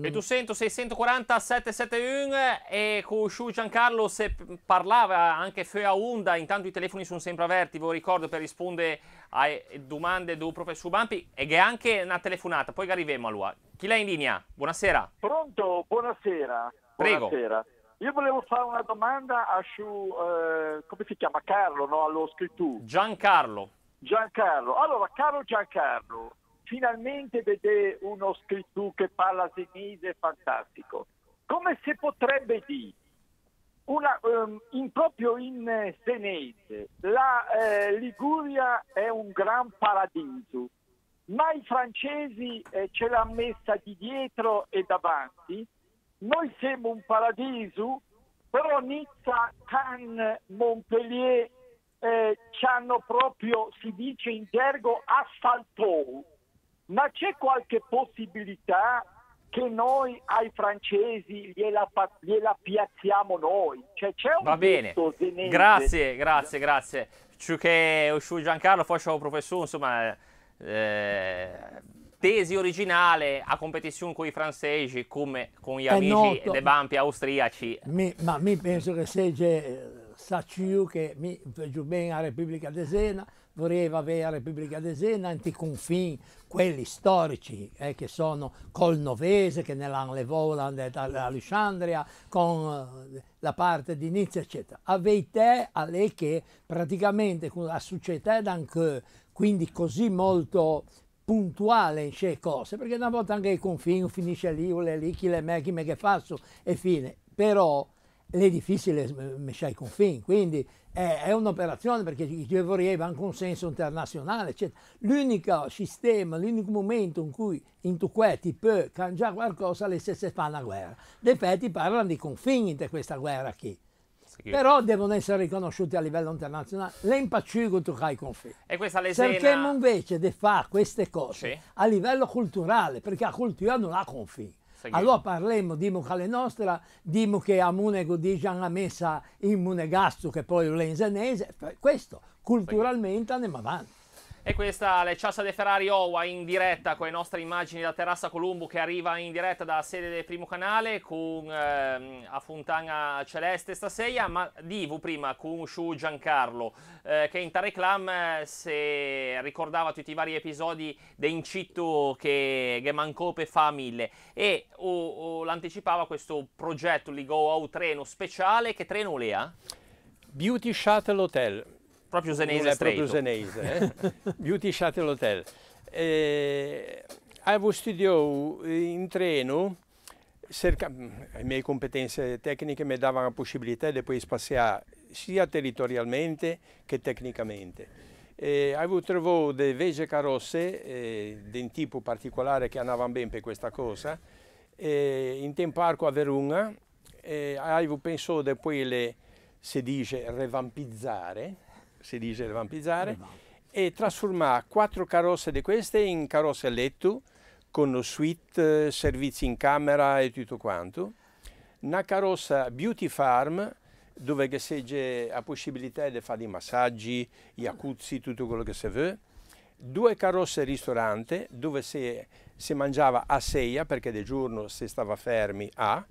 Speaker 1: E tu sento 640 771 e con Shu Giancarlo se parlava anche Fea Onda, intanto i telefoni sono sempre aperti, vi ricordo per rispondere hai domande del professor Bampi e che anche una telefonata, poi arriviamo a lui. Chi l'ha in linea? Buonasera.
Speaker 6: Pronto, buonasera. Prego. Buonasera. Io volevo fare una domanda a su, eh, come si chiama, Carlo, no? Allo scrittore. Giancarlo. Giancarlo. Allora, caro Giancarlo, finalmente vedete uno scrittore che parla senese, fantastico. Come si potrebbe dire una, um, in, proprio in eh, senese, la eh, Liguria è un gran paradiso, ma i francesi eh, ce l'hanno messa di dietro e davanti. Noi siamo un paradiso, però Nizza, Cannes, Montpellier eh, ci hanno proprio, si dice in gergo, asfaltò. Ma c'è qualche possibilità che noi ai francesi gliela, gliela piazziamo noi. Cioè, c'è un Va bene, senese. grazie,
Speaker 1: grazie, grazie. Ciò che su Giancarlo poi c'è un professore, insomma, eh, tesi originale a competizione con i francesi come con gli È amici noto. dei bampi austriaci.
Speaker 2: Mi, ma mi penso che se c'è eh, che mi giù bene alla Repubblica di Sena, voleva avere la Repubblica d'Esena, anticonfini, quelli storici eh, che sono col Novese, che nell'Anlevoland eh, dall'Alessandria, con eh, la parte di Nizza, eccetera. te a lei che praticamente la società è anche quindi così molto puntuale in queste cose, perché una volta anche il confine finisce lì, o le lì, chi le me, chi me che faccio, e fine. Però l'edificio difficile, le, le, le confini, quindi è, è un'operazione perché ci vorrebbe anche un senso internazionale. Cioè, l'unico sistema, l'unico momento in cui in cui ti può cambiare qualcosa è se si fa una guerra. Di effetti parlano di confini di questa guerra qui. Sì. Però devono essere riconosciuti a livello internazionale. L'impacciugo tu hai confini. E questa lesena... Cerchiamo invece di fare queste cose sì. a livello culturale, perché la cultura non ha confini. Allora parliamo, dimo che le nostre, dimo che di Gudigian ha messa in Munegasso, che poi è in Zenese, questo culturalmente andiamo avanti.
Speaker 1: E questa la Ciassa de Ferrari Owa in diretta con le nostre immagini da Terrassa Columbo che arriva in diretta dalla sede del primo canale con eh, a Fontana Celeste stasera, ma divo prima con Shu Giancarlo eh, che in Tareclam eh, se ricordava tutti i vari episodi di Incitto che, che mancò per fa mille e o, o, l'anticipava questo progetto Ligo Out Treno speciale che treno lea? Beauty
Speaker 3: Shuttle Hotel proprio senese non proprio senese. Eh? [LAUGHS] Beauty Shuttle Hotel. Eh, avevo studiato eh, in treno, cerca, mm, le mie competenze tecniche mi davano la possibilità di poi spaziare sia territorialmente che tecnicamente. Eh, avevo trovato delle vege carrozze eh, di un tipo particolare che andavano bene per questa cosa. Eh, in tempo arco a Verona eh, avevo pensato di poi le, si dice, revampizzare si dice vampizzare, esatto. e trasformare quattro carrozze di queste in carrozze a letto, con suite, servizi in camera e tutto quanto. Una carrozza Beauty Farm, dove che segge possibilità di fare i massaggi, jacuzzi, tutto quello che si vuole. Due carrozze ristorante, dove si, si mangiava a seia, perché di giorno si stava fermi a,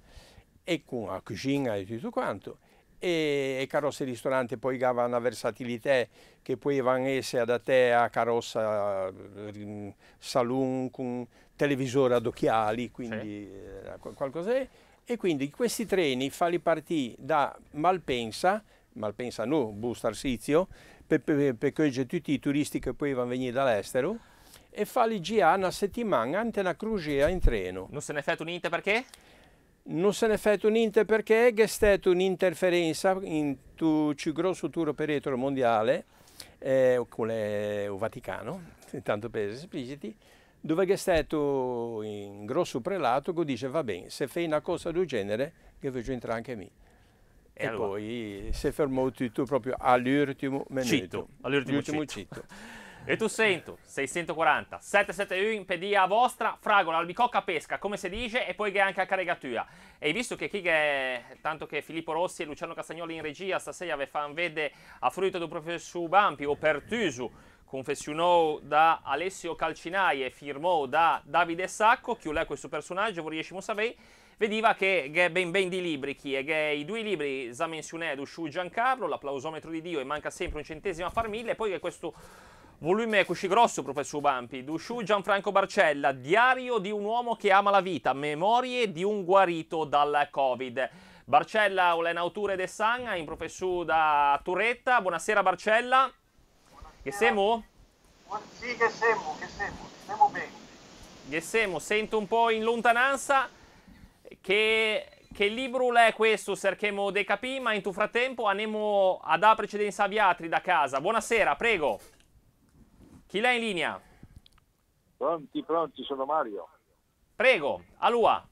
Speaker 3: e con la cucina e tutto quanto e, carrozze ristorante poi che una versatilità che poi vanno essere da te a carrozza, mm, saloon con televisore ad occhiali, quindi sì. eh, qualcosa. E quindi questi treni fali partire da Malpensa, Malpensa no, Bustar Arsizio perché per, per tutti i turisti che poi vanno venire dall'estero, e fali girare una settimana anche una crociera in treno. Non se ne è fatto niente perché? non se ne è fatto niente perché è stata un'interferenza in tu, grosso tour operatore mondiale eh, con il Vaticano, [LAUGHS] tanto per essere espliciti, dove è stato un grosso prelato che dice va bene, se fai una cosa del genere che faccio entrare anche me. E, e allora. poi si è fermato tutto proprio all'ultimo minuto. All'ultimo cito.
Speaker 1: [LAUGHS] E tu sento, 640, 771 pedia vostra, fragola, albicocca, pesca, come si dice, e poi che anche a caregatura. E visto che chi che, tanto che Filippo Rossi e Luciano Castagnoli in regia stasera vi fanno vedere a fruito del professor Bampi o Pertusu, confessionò da Alessio Calcinai e firmò da Davide Sacco, chi chiudere questo personaggio, vorrei a sapere, vedeva che, che ben ben di libri chi è, che i due libri, Zamensionè, Dusciù Giancarlo, L'applausometro di Dio e manca sempre un centesimo a far mille, e poi che questo Volume eccoci grosso, professor Bampi. Dusciù Gianfranco Barcella, diario di un uomo che ama la vita, memorie di un guarito dal Covid. Barcella, Olen Auture de Sanga, in professor da Turetta. Buonasera Barcella. Buonasera. Che siamo?
Speaker 6: Buon... Sì, che siamo, che siamo, siamo bene.
Speaker 1: Che siamo, sento un po' in lontananza che che libro è questo, cerchiamo di capire, ma in tu frattempo andiamo a dare precedenza a altri da casa. Buonasera, prego. Chi l'ha in linea?
Speaker 6: Pronti, pronti, sono Mario. Prego, Alua.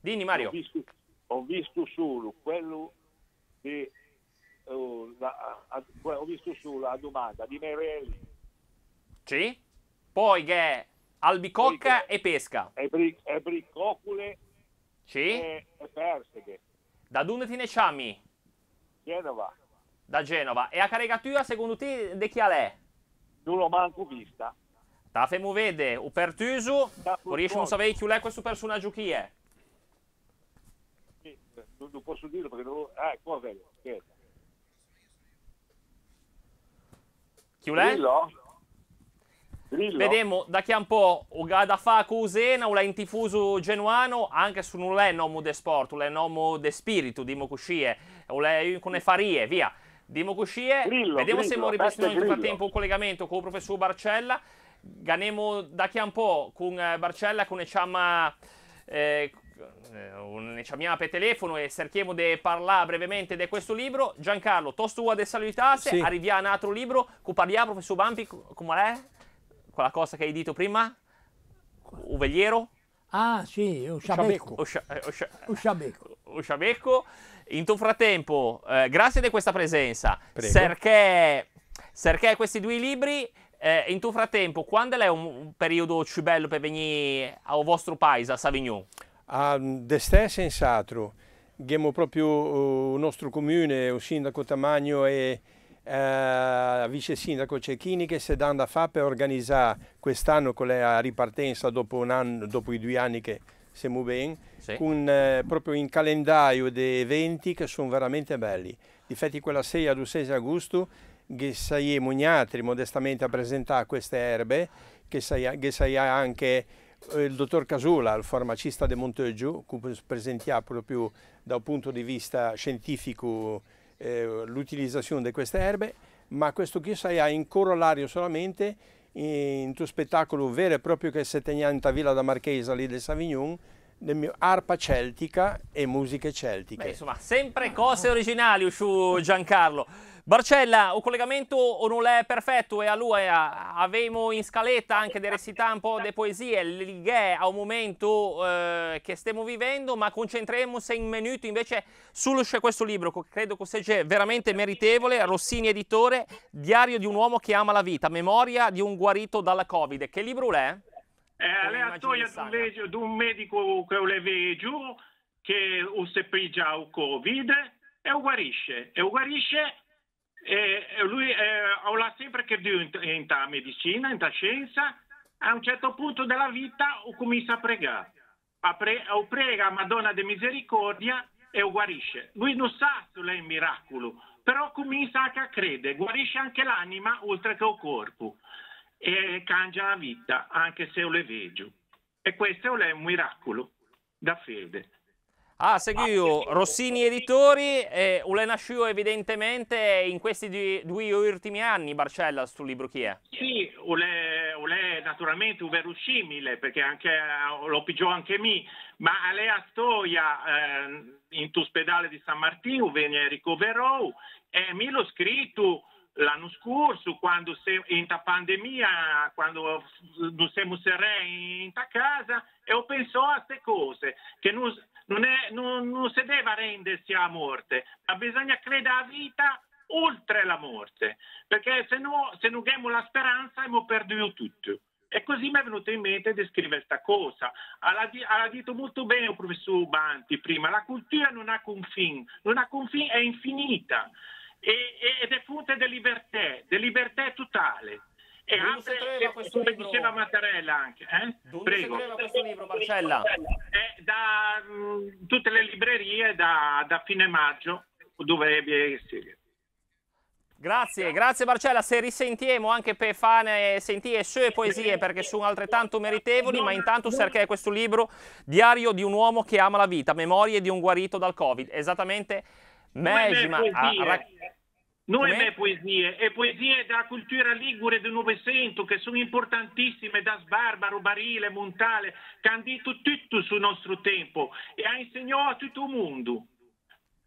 Speaker 6: Dini Mario. Ho visto, ho visto solo quello che... Uh, la, a, ho visto solo la domanda di Merelli.
Speaker 1: Sì? Poi che è albicocca Brico. e pesca. E, bri, e bricocule sì? e,
Speaker 6: e perseghe.
Speaker 1: Da dove ti ne chiami? Genova. Da Genova. E a caricatura secondo te, di chi è? non l'ho manco vista. Tafemu vede, ho pertuso, non riesce a sapere chi è questo personaggio chi è.
Speaker 6: non, non posso dirlo perché non... Ah, qua vedo, aspetta.
Speaker 5: Chi è? Grillo?
Speaker 1: Grillo. Vediamo da che un po' o da fa Cusena o l'ha intifuso genuano, anche se non è nome de sport, è nomo de spirito, dimo così, o è con le farie, via di Mokuscie. Grillo, Vediamo grillo, se abbiamo ripristinato nel frattempo un collegamento con il professor Barcella. Ganemo da chi un po' con eh, Barcella, con Eciamma... Eh, ne eh, chiamiamo per telefono e cerchiamo di parlare brevemente di questo libro. Giancarlo, tosto a de salutase, sì. arriviamo a un altro libro, che parliamo, professor Bampi, come è? Quella cosa che hai detto prima? Uvegliero?
Speaker 2: Ah sì, Usciabecco. Eh, Usciabecco.
Speaker 1: Usciabecco. In Intanto, frattempo, eh, grazie di questa presenza. Perché, perché questi due libri eh, in tuo frattempo, quando è un, periodo più bello per venire al vostro paese, a Savignon?
Speaker 3: Ah, D'estate senz'altro. Abbiamo proprio il nostro comune, il sindaco Tamagno e eh, il vice sindaco Cecchini che si danno da fare per organizzare quest'anno con la ripartenza dopo, anno, dopo i due anni che siamo ben, sì. con, eh, proprio in calendario di eventi che sono veramente belli. Difatti quella sera del 6 agosto che saremo altri modestamente a presentare queste erbe, che sarà anche eh, il dottor Casula, il farmacista di Monteggio, che presentiamo proprio dal punto di vista scientifico eh, l'utilizzazione di queste erbe, ma questo che sarà in corollario solamente in tuo spettacolo vero e proprio che in Villa da Marchesa lì del Savignon del mio arpa celtica e musiche celtiche. Beh,
Speaker 1: insomma, sempre cose originali su Giancarlo. Barcella, o collegamento o non è perfetto e a lui eh, avevamo in scaletta anche delle recità un po' di poesie lighe a un momento eh, che stiamo vivendo, ma concentriamoci in minuto invece sul questo libro, che credo che sia veramente meritevole, Rossini editore, Diario di un uomo che ama la vita, memoria di un guarito dalla Covid. Che libro è?
Speaker 6: Eh, lei ha storia di un medico che le veggio, che usepeggia il Covid e lo guarisce, e lo guarisce e eh, eh, lui eh, sempre creduto in, in medicina, in scienza, a un certo punto della vita ho cominciato a pregare. A pre, ho prega Madonna di Misericordia e lo guarisce. Lui non sa se lei è un miracolo, però comincia anche a credere, guarisce anche l'anima oltre che il corpo e cambia la vita anche se lo vedo. E questo è un miracolo da fede.
Speaker 1: Ah, seguivo Rossini eh, Editori e Ulena Sciu evidentemente in questi due, due ultimi anni Barcella sul libro chi è?
Speaker 6: Sì, Ule, Ule naturalmente un vero simile, perché anche, eh, lo pigiò anche mi, ma a lei a Stoia eh, in ospedale di San Martino venne ricoverato e mi l'ho scritto l'anno scorso, quando se, in ta pandemia, quando non siamo sereni in ta casa, e ho pensato a queste cose, che non, non, è, non, non si deve rendersi alla morte, ma bisogna credere alla vita oltre la morte, perché se, no, se non abbiamo la speranza abbiamo perduto tutto. E così mi è venuto in mente di scrivere questa cosa. Ha detto molto bene il professor Banti prima, la cultura non ha confini, non ha confini, è infinita ed è fonte di libertà, di libertà totale. E Dove altre, se questo come libro? diceva Mattarella anche. Eh? Dove Prego. si questo
Speaker 7: libro, Marcella?
Speaker 6: È da mh, mm, tutte le librerie da, da fine maggio, dovrebbe essere
Speaker 1: Grazie, grazie Marcella. Se risentiamo anche per fare eh, sentire sue poesie perché sono altrettanto meritevoli, ma intanto cerca questo libro Diario di un uomo che ama la vita, memorie di un guarito dal Covid. Esattamente,
Speaker 4: mesima. Racc-
Speaker 6: noi è poesie è poesie della cultura ligure del Novecento che sono importantissime da Sbarbaro, Barile, Montale, che hanno detto tutto sul nostro tempo e ha insegnato a tutto il mondo.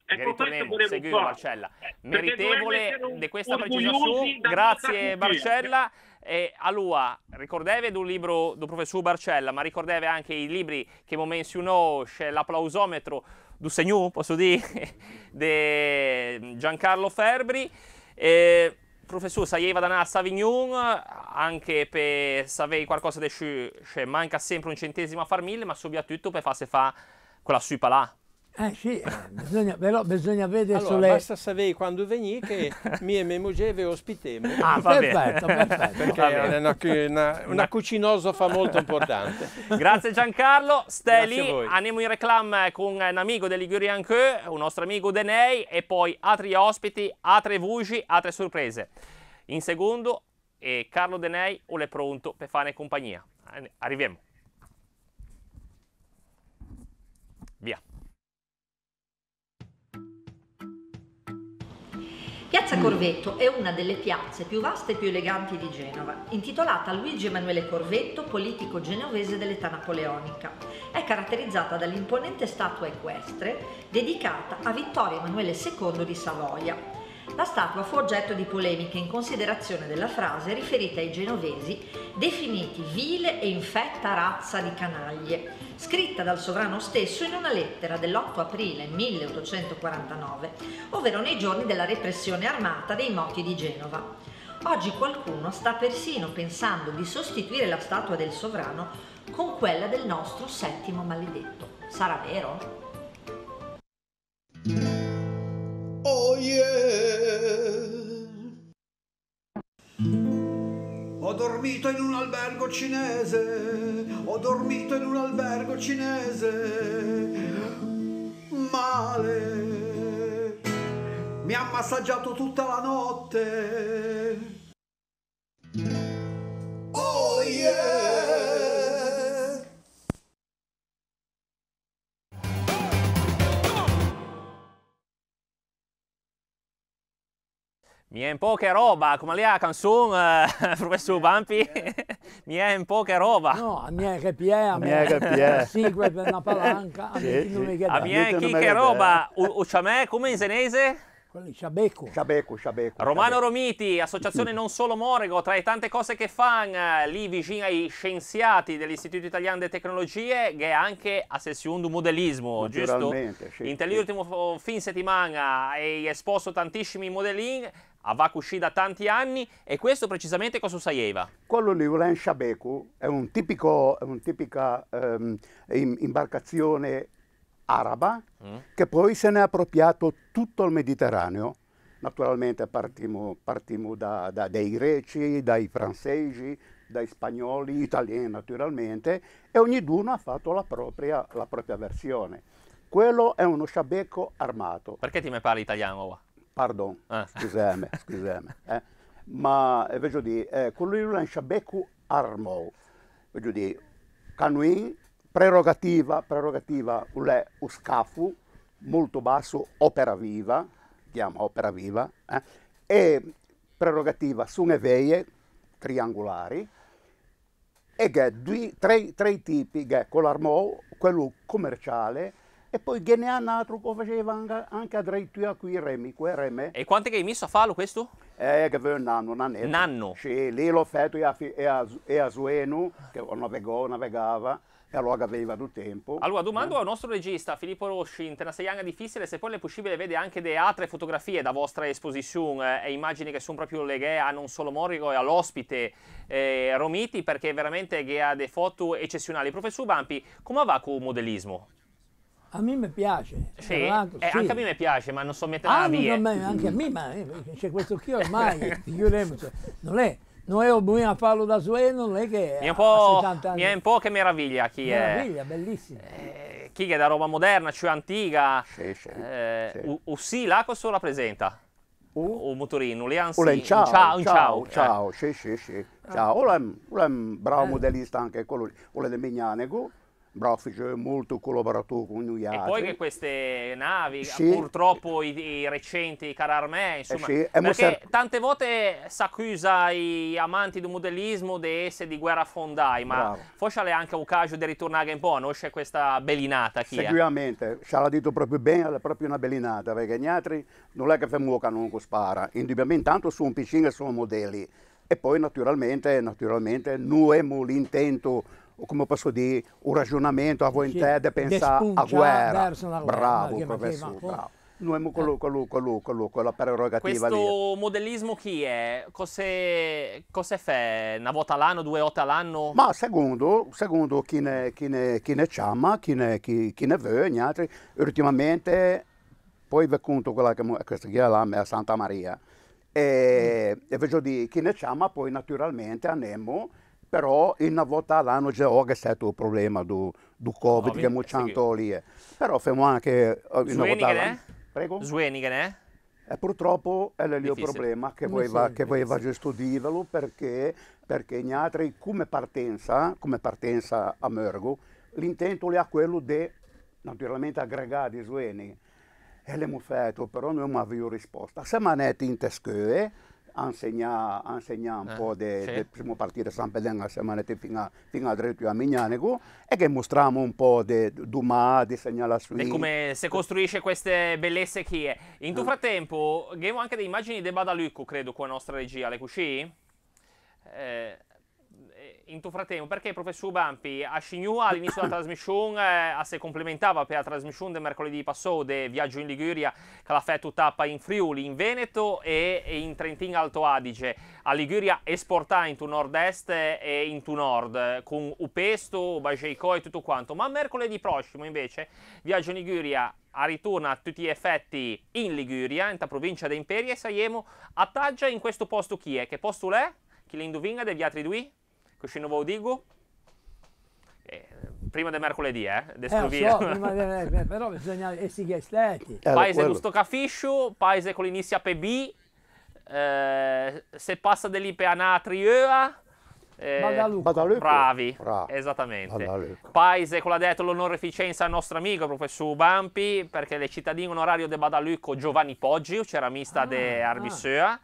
Speaker 6: Ecco questo seguito Marcella.
Speaker 1: Meritevole di questa precisione. Grazie Marcella. E a allora, ricordeve un libro del professor Barcella, ma ricordeve anche i libri che mi menzionò, l'applausometro du Segnu, posso dire, [LAUGHS] di Giancarlo Ferbri. Eh, professor, saieva da una Savignon, anche per sapere qualcosa di sciù, cioè manca sempre un centesimo a far mille, ma soprattutto per farsi fare quella
Speaker 3: sui palà,
Speaker 2: eh sì, eh, bisogna, però bisogna vedere allora, sulle... basta sapere quando venì
Speaker 3: che mi e mia moglie vi ospitiamo. Ah, perfetto, perfetto. Perché è una, una, una cucinosofa molto importante.
Speaker 1: Grazie Giancarlo. Steli, andiamo in reclam con un amico del Ligurian Che, un nostro amico Denei, e poi altri ospiti, altre voci, altre sorprese. In secondo, e Carlo Denei, o è pronto per fare compagnia. Arriviamo.
Speaker 7: Piazza Corvetto è una delle piazze più vaste e più eleganti di Genova, intitolata a Luigi Emanuele Corvetto, politico genovese dell'età napoleonica. È caratterizzata dall'imponente statua equestre dedicata a Vittorio Emanuele II di Savoia, la statua fu oggetto di polemiche in considerazione della frase riferita ai genovesi definiti vile e infetta razza di canaglie, scritta dal sovrano stesso in una lettera dell'8 aprile 1849, ovvero nei giorni della repressione armata dei moti di Genova. Oggi qualcuno sta persino pensando di sostituire la statua del sovrano con quella del nostro settimo maledetto. Sarà vero?
Speaker 8: yeah. Ho dormito in un albergo cinese, ho dormito in un albergo cinese, male. Mi ha massaggiato tutta
Speaker 6: la notte. Oh yeah!
Speaker 1: Mi è un po' che roba, come lì la canzone, eh, [LAUGHS] professor Bampi? mi è un po' che roba. No,
Speaker 2: a mia che pie, a mia che pie. Sigue [LAUGHS] per una [LAUGHS]
Speaker 8: palanca, a me sì, non mi chiede. A mia chi che roba,
Speaker 1: o ciamè come in senese?
Speaker 2: Sciabecco. Sciabecco,
Speaker 1: sciabecco. Romano Sciabecco. Romiti, associazione non solo Morego, tra le tante cose che fanno eh, lì vicino ai scienziati dell'Istituto Italiano delle Tecnologie, che è anche a sessione del modellismo, giusto?
Speaker 8: Sì, In sì.
Speaker 1: l'ultimo oh, fin settimana hai esposto tantissimi modellini. Avakushi da tanti anni e questo precisamente cosa usaieva?
Speaker 8: Quello lì, un shabeku, è un tipico, una tipica um, imbarcazione araba mm. che poi se ne è appropriato tutto il Mediterraneo. Naturalmente partimo, partimo da, da, dai greci, dai francesi, dai spagnoli, italiani naturalmente, e ognuno ha fatto la propria, la propria versione. Quello è uno sciabecco armato.
Speaker 1: Perché ti mi parli italiano?
Speaker 8: Pardon, ah. scusami, [LAUGHS] scusami. Eh. Ma eh, voglio dire, eh, quello lancia becco armo. Voglio dire, canui, prerogativa, prerogativa, è un scafo molto basso, opera viva, chiama opera viva, eh, e prerogativa su veie triangolari, e che due, tre, tre tipi, che con l'armo, quello commerciale, e poi che ne ha un altro che faceva anche, a addirittura qui remi, quei remi. E quante che hai messo a farlo questo? Eh, che aveva un anno, un annetto. Un anno? Sì, lì l'ho fatto e a, e a, e a Sueno, che navegò, navegava, e allora aveva tutto tempo.
Speaker 1: Allora, domando eh. al nostro regista Filippo Rosci, in internazionale di difficile, se poi è possibile vedere anche delle altre fotografie da vostra esposizione eh, e immagini che sono proprio legate a non solo Morrigo e all'ospite eh, Romiti, perché veramente ha delle foto eccezionali. Professor Bampi, come va con il modellismo?
Speaker 2: A me mi piace. Sì, eh, anche a me
Speaker 1: piace, ma non so mettere ah, via. No, anche a me, ma
Speaker 2: eh, eh, c'è questo qui ormai, figuriamoci, [LAUGHS] cioè, non è... Noi dobbiamo farlo da sue, non è che
Speaker 1: mi è un po', Mi è un po' che meraviglia chi meraviglia, è. Meraviglia,
Speaker 2: bellissimo. Eh,
Speaker 1: chi è da roba moderna, cioè antica. Sì, sì. Eh, sì. O sì, là questo rappresenta. O, o motorino, le anzi, un ciao, ciao, ciao, ciao,
Speaker 8: sì, sì, sì. Ciao, ora è un bravo eh. modellista anche quello, ora è del Mignanego. Brofic molto collaboratore con gli altri. E poi che
Speaker 1: queste navi, sì. purtroppo i, i recenti Cararmè, insomma, eh sì. perché tante volte si accusa gli amanti del modellismo di essere di guerra fondai, ma Bravo. forse è anche un caso di ritornare un po', non c'è questa belinata qui.
Speaker 8: Sicuramente, ci l'ha detto proprio bene, è proprio una belinata, perché gli altri non è che fanno un cannone con spara, indubbiamente tanto sono piccini e sono modelli, e poi naturalmente, naturalmente non è l'intento come posso dire, un ragionamento a voi in te di pensare a guerra. guerra. Bravo, che professore, oh. bravo. Noi eh. con, con, con, con, con la prerogativa Questo
Speaker 1: lì. modellismo chi è? Cos'è, cos'è fa? Una volta all'anno, due volte all'anno?
Speaker 8: Ma secondo, secondo chi, ne, chi, ne, chi ne chiama, chi ne, chi, chi ne vede, gli altri. Ultimamente, poi vi conto quella che eh, questa è la mia Santa Maria. E, mm. e vedo di chi ne chiama, poi naturalmente andiamo però una volta all'anno già ho stato il problema del Covid no, che mi tanto eh, lì. Eh. Però facciamo anche una Zueni volta
Speaker 1: Prego? Zueni che ne
Speaker 8: purtroppo è lì il problema che voleva, che voleva gestirlo perché, perché gli altri come partenza, come partenza a Mergo, l'intento è quello di naturalmente aggregare i Zueni. E l'abbiamo fatto, però non abbiamo risposta. Siamo andati in Tescoe, insegna, insegna un eh, po' del sì. primo partito San Pelen a Semanete fino, fino a Dretto a Mignanego e che mostriamo un po' di Dumas, di segnalazioni. E
Speaker 1: come si costruisce queste bellezze è. In tuo eh. frattempo, abbiamo anche delle immagini di Badalucco, credo, con la nostra regia, le cusci? Eh, in tuo fratello, perché il professor Bampi a Scignu all'inizio della trasmissione eh, se complimentava per la trasmissione del mercoledì passato del viaggio in Liguria che l'ha fatto tappa in Friuli, in Veneto e, e in Trentino Alto Adige. A Liguria esportà in tu nord-est e in tu nord con Upesto, Bajeico e tutto quanto. Ma mercoledì prossimo invece viaggio in Liguria a ritorno a tutti gli effetti in Liguria, in ta provincia di Imperia e saiemo a Taggia in questo posto chi è? Che posto è? Chi le indovina degli altri due? Cuscino Vaudigo? Eh, prima del mercoledì, eh? eh, via. So, de...
Speaker 2: Eh, però bisogna essere esteti. Eh, paese quello. Lusto
Speaker 1: Cafiscio, paese con l'inizia PB, eh, se passa dell'Ipe a Natriua. Eh, Bravi, Bravi, esattamente. Badaluco. Paese con la detto l'onoreficenza al nostro amico professor Bampi, perché le cittadine onorario di Badalucco Giovanni Poggio, c'era mista ah, de Arbissea. Ah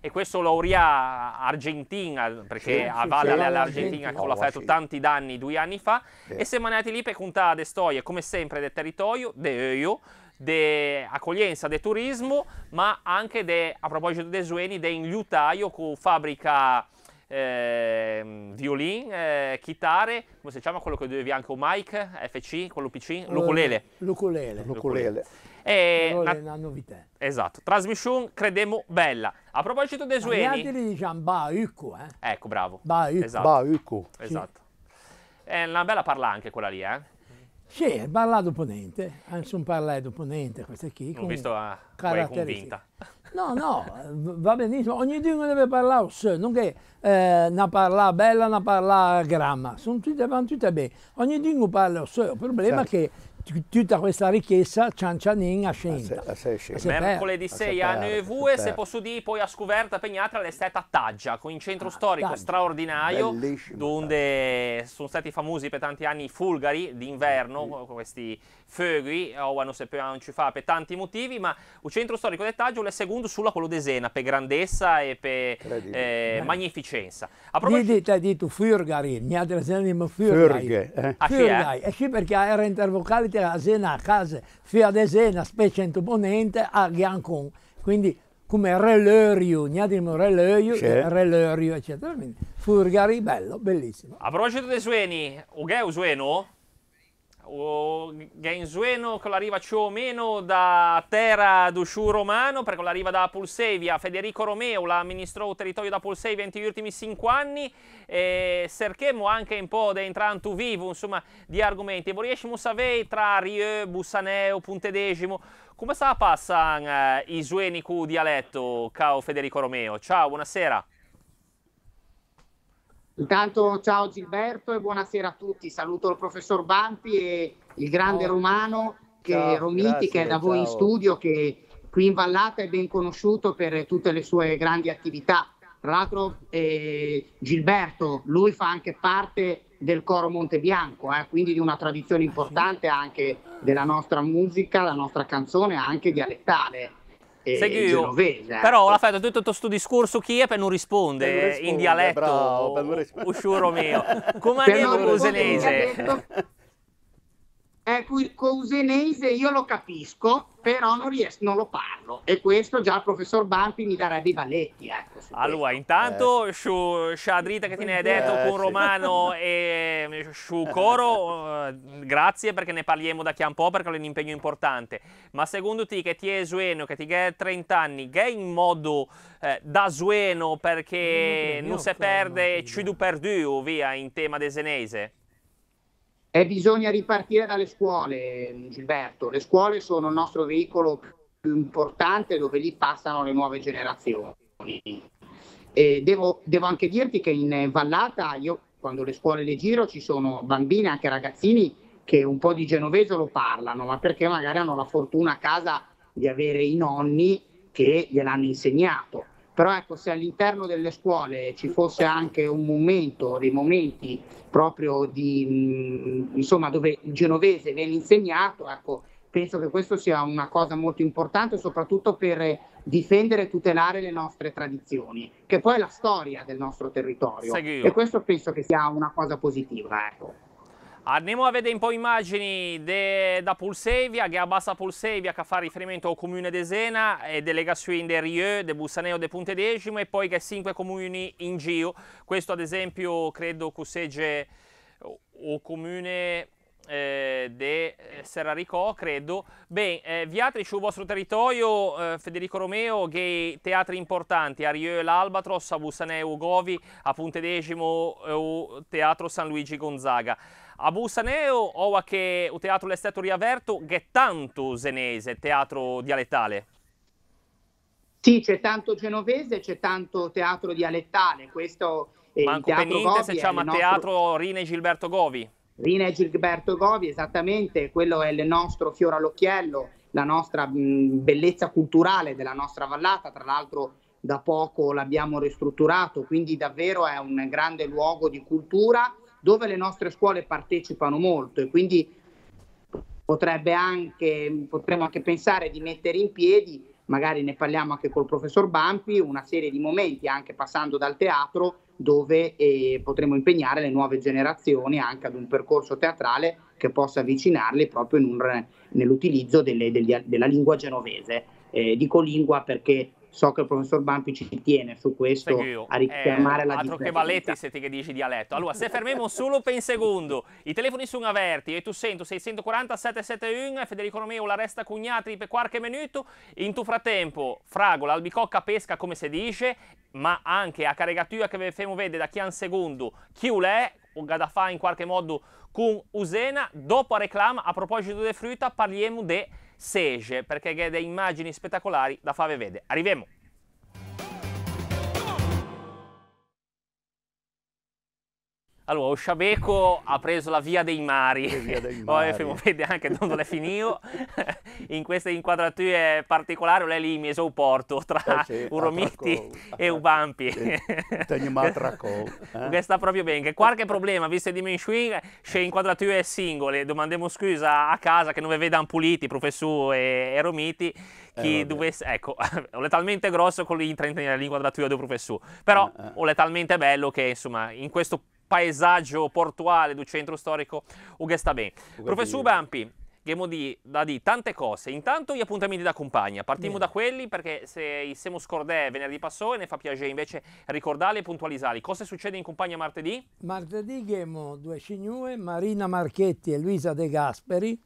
Speaker 1: e questo l'Auria Argentina, perché sì, a Valle all'Argentina che la fatto tanti danni due anni fa, sì. e se andati lì per contare le storie, come sempre, del territorio, de io, di accoglienza, di turismo, ma anche de, a proposito dei sueni, di liutaio con fabbrica eh, violin, eh, chitarre, come si chiama quello che dovevi anche un mic, FC, quello PC, eh, l'ukulele.
Speaker 2: L'ukulele. L'ukulele.
Speaker 1: E allora è una novità. Esatto, trasmissione crediamo bella. A proposito dei sueni... Altri
Speaker 2: diciamo baucco, eh?
Speaker 1: Ecco, bravo. Baucco. Esatto. Baucco. Esatto. Sì. È una bella parla anche quella lì, eh?
Speaker 2: Sì, parla d'opponente, anzi un parla ponente, questa qui. Ho visto a uh, convinta. No, no, va benissimo, Ogni ognuno deve parlare oh, se, non che eh, una parla bella, una parla gramma, sono tutte, vanno tutte bene, Ogni ognuno parla oh, se, il problema certo. è che tutta questa ricchezza Cian Cianin a scendere. A se, Mercoledì 6 a Neuvue, se
Speaker 1: posso dire, poi a Scuverta Pegnatra l'estate a Taggia, con un centro ah, storico straordinario, dove sono stati famosi per tanti anni i fulgari d'inverno, questi Ferri, Oano se prima non ci fa per tanti motivi, ma il centro storico del Taggio è secondo sulla quello Desena, per grandezza e per eh, magnificenza.
Speaker 2: A proposito... Dite, hai detto Fürgarin, mi ha detto Sena di Fürgai. Fürgai, e sì perché era intervocale la Sena a casa, fia Desena, specie Toponente, a Giancon, quindi come Relörio, Gnadimo Relörio, eh, Relörio, eccetera. Furgari, bello, bellissimo. A
Speaker 1: proposito dei sueni, Ugeo Sueno, o Gensueno con la riva o meno da terra d'usciù romano perché la riva da Pulsevia Federico Romeo l'amministrò il territorio da Pulsevia negli ultimi 5 anni e cerchiamo anche un po' di entranto vivo insomma di argomenti vorremmo sapere tra Rieu, Bussaneo, Puntedesimo come sta passando eh, il suo dialetto ciao Federico Romeo ciao buonasera
Speaker 4: Intanto ciao Gilberto e buonasera a tutti. Saluto il professor Bampi e il grande oh. romano che, ciao, Romiti grazie, che è da ciao. voi in studio che qui in Vallata è ben conosciuto per tutte le sue grandi attività. Tra l'altro eh, Gilberto, lui fa anche parte del coro Montebianco, eh, quindi di una tradizione ah, importante anche della nostra musica, la nostra canzone, anche dialettale. Segui genovese. Ecco. Però
Speaker 1: ecco. la fai tutto questo discorso Kiev e non risponde, non risponde eh, in dialetto bravo, usciuro mio. [LAUGHS]
Speaker 4: Come Comandemo brusenese. [LAUGHS] eh, cousenese io lo capisco, però non, ries- non, lo parlo. E questo già il professor Bampi mi darà dei valetti. Ecco,
Speaker 1: allora, intanto eh. su Shadrita che ti ne hai eh, detto [LAUGHS] mm, [LAUGHS] eh, con Romano e su Coro, grazie perché ne parliamo da chi un po' perché è un impegno importante. Ma secondo te che ti è sueno, che ti è 30 anni, che è in modo eh, da sueno perché non, non si perde, ci du perdu via in tema desenese?
Speaker 4: Eh, bisogna ripartire dalle scuole, Gilberto. Le scuole sono il nostro veicolo più importante dove lì passano le nuove generazioni. E devo, devo anche dirti che in eh, Vallata, io quando le scuole le giro, ci sono bambini, anche ragazzini, che un po' di genovese lo parlano, ma perché magari hanno la fortuna a casa di avere i nonni che gliel'hanno insegnato però ecco se all'interno delle scuole ci fosse anche un momento, dei momenti proprio di, mm, insomma, dove il genovese viene insegnato, ecco, penso che questo sia una cosa molto importante soprattutto per difendere e tutelare le nostre tradizioni, che poi è la storia del nostro territorio e questo penso che sia una cosa positiva. Ecco.
Speaker 1: Andiamo a vedere un po' immagini de, da Pulsevia, che è abbassa Pulsevia, che fa riferimento al comune di Sena e delle gassine di Rieu, di Bussaneo, di Punte Decimo e poi che cinque comuni in giro. Questo ad esempio credo che sia il comune eh, de eh, Serraricò, credo. Bene, eh, viatri sul vostro territorio, eh, Federico Romeo, che teatri importanti, a Rieu l'Albatros, a Bussaneo Govi, a Punte Decimo, il eh, Teatro San Luigi Gonzaga. A Busaneo, ova che il teatro è stato riaperto, che tanto senese, teatro dialettale?
Speaker 4: Sì, c'è tanto genovese, c'è tanto teatro dialettale, questo è Manco il niente se chiama nostro... teatro Rine Gilberto Govi. Rine Gilberto Govi, esattamente, quello è il nostro fiore all'occhiello, la nostra mh, bellezza culturale della nostra vallata, tra l'altro da poco l'abbiamo ristrutturato, quindi davvero è un grande luogo di cultura dove le nostre scuole partecipano molto e quindi potrebbe anche, potremmo anche pensare di mettere in piedi, magari ne parliamo anche col professor Bampi, una serie di momenti, anche passando dal teatro, dove eh, potremo impegnare le nuove generazioni anche ad un percorso teatrale che possa avvicinarli proprio un, nell'utilizzo delle, degli, della lingua genovese. Eh, dico lingua perché so che il professor Bampi ci tiene su questo a richiamare eh, la altro che balletti
Speaker 1: se ti dici dialetto allora se fermiamo solo per un secondo i telefoni sono aperti e tu sento 640 771 Federico Romeo la resta cugnati per qualche minuto in tuo frattempo fragola albicocca pesca come si dice ma anche a caricatura che facciamo vedere da chi ha un secondo chi l'è o Gaddafi in qualche modo con Usena dopo a reclama a proposito delle frutta parliamo di de sege perché ha delle immagini spettacolari da fare vedere. Arriviamo! Allora, Osciabeco ha preso la via dei mari, via dei [LAUGHS] mari. poi vede anche dove l'è finito. in queste inquadrature particolari lei lì mi porto tra eh sì, Uromiti attracco, e Ubampi. Eh? Questa proprio bene, che qualche problema, visto di Menschwing, c'è inquadrature singole, domandiamo scusa a casa che non vedano puliti, professore e, e Romiti, eh, chi eh, dovesse, ecco, [LAUGHS] ho talmente grosso con l'inquadratura del professore, però eh, eh. ho talmente bello che insomma in questo paesaggio portuale del centro storico Ughestabè. Professor Bampi, abbiamo di, da di tante cose. Intanto gli appuntamenti da compagna. Partiamo Bene. da quelli perché se siamo scordè venerdì passò e ne fa piacere invece ricordarli e puntualizzarli. Cosa succede in compagna martedì?
Speaker 2: Martedì abbiamo due signore, Marina Marchetti e Luisa De Gasperi,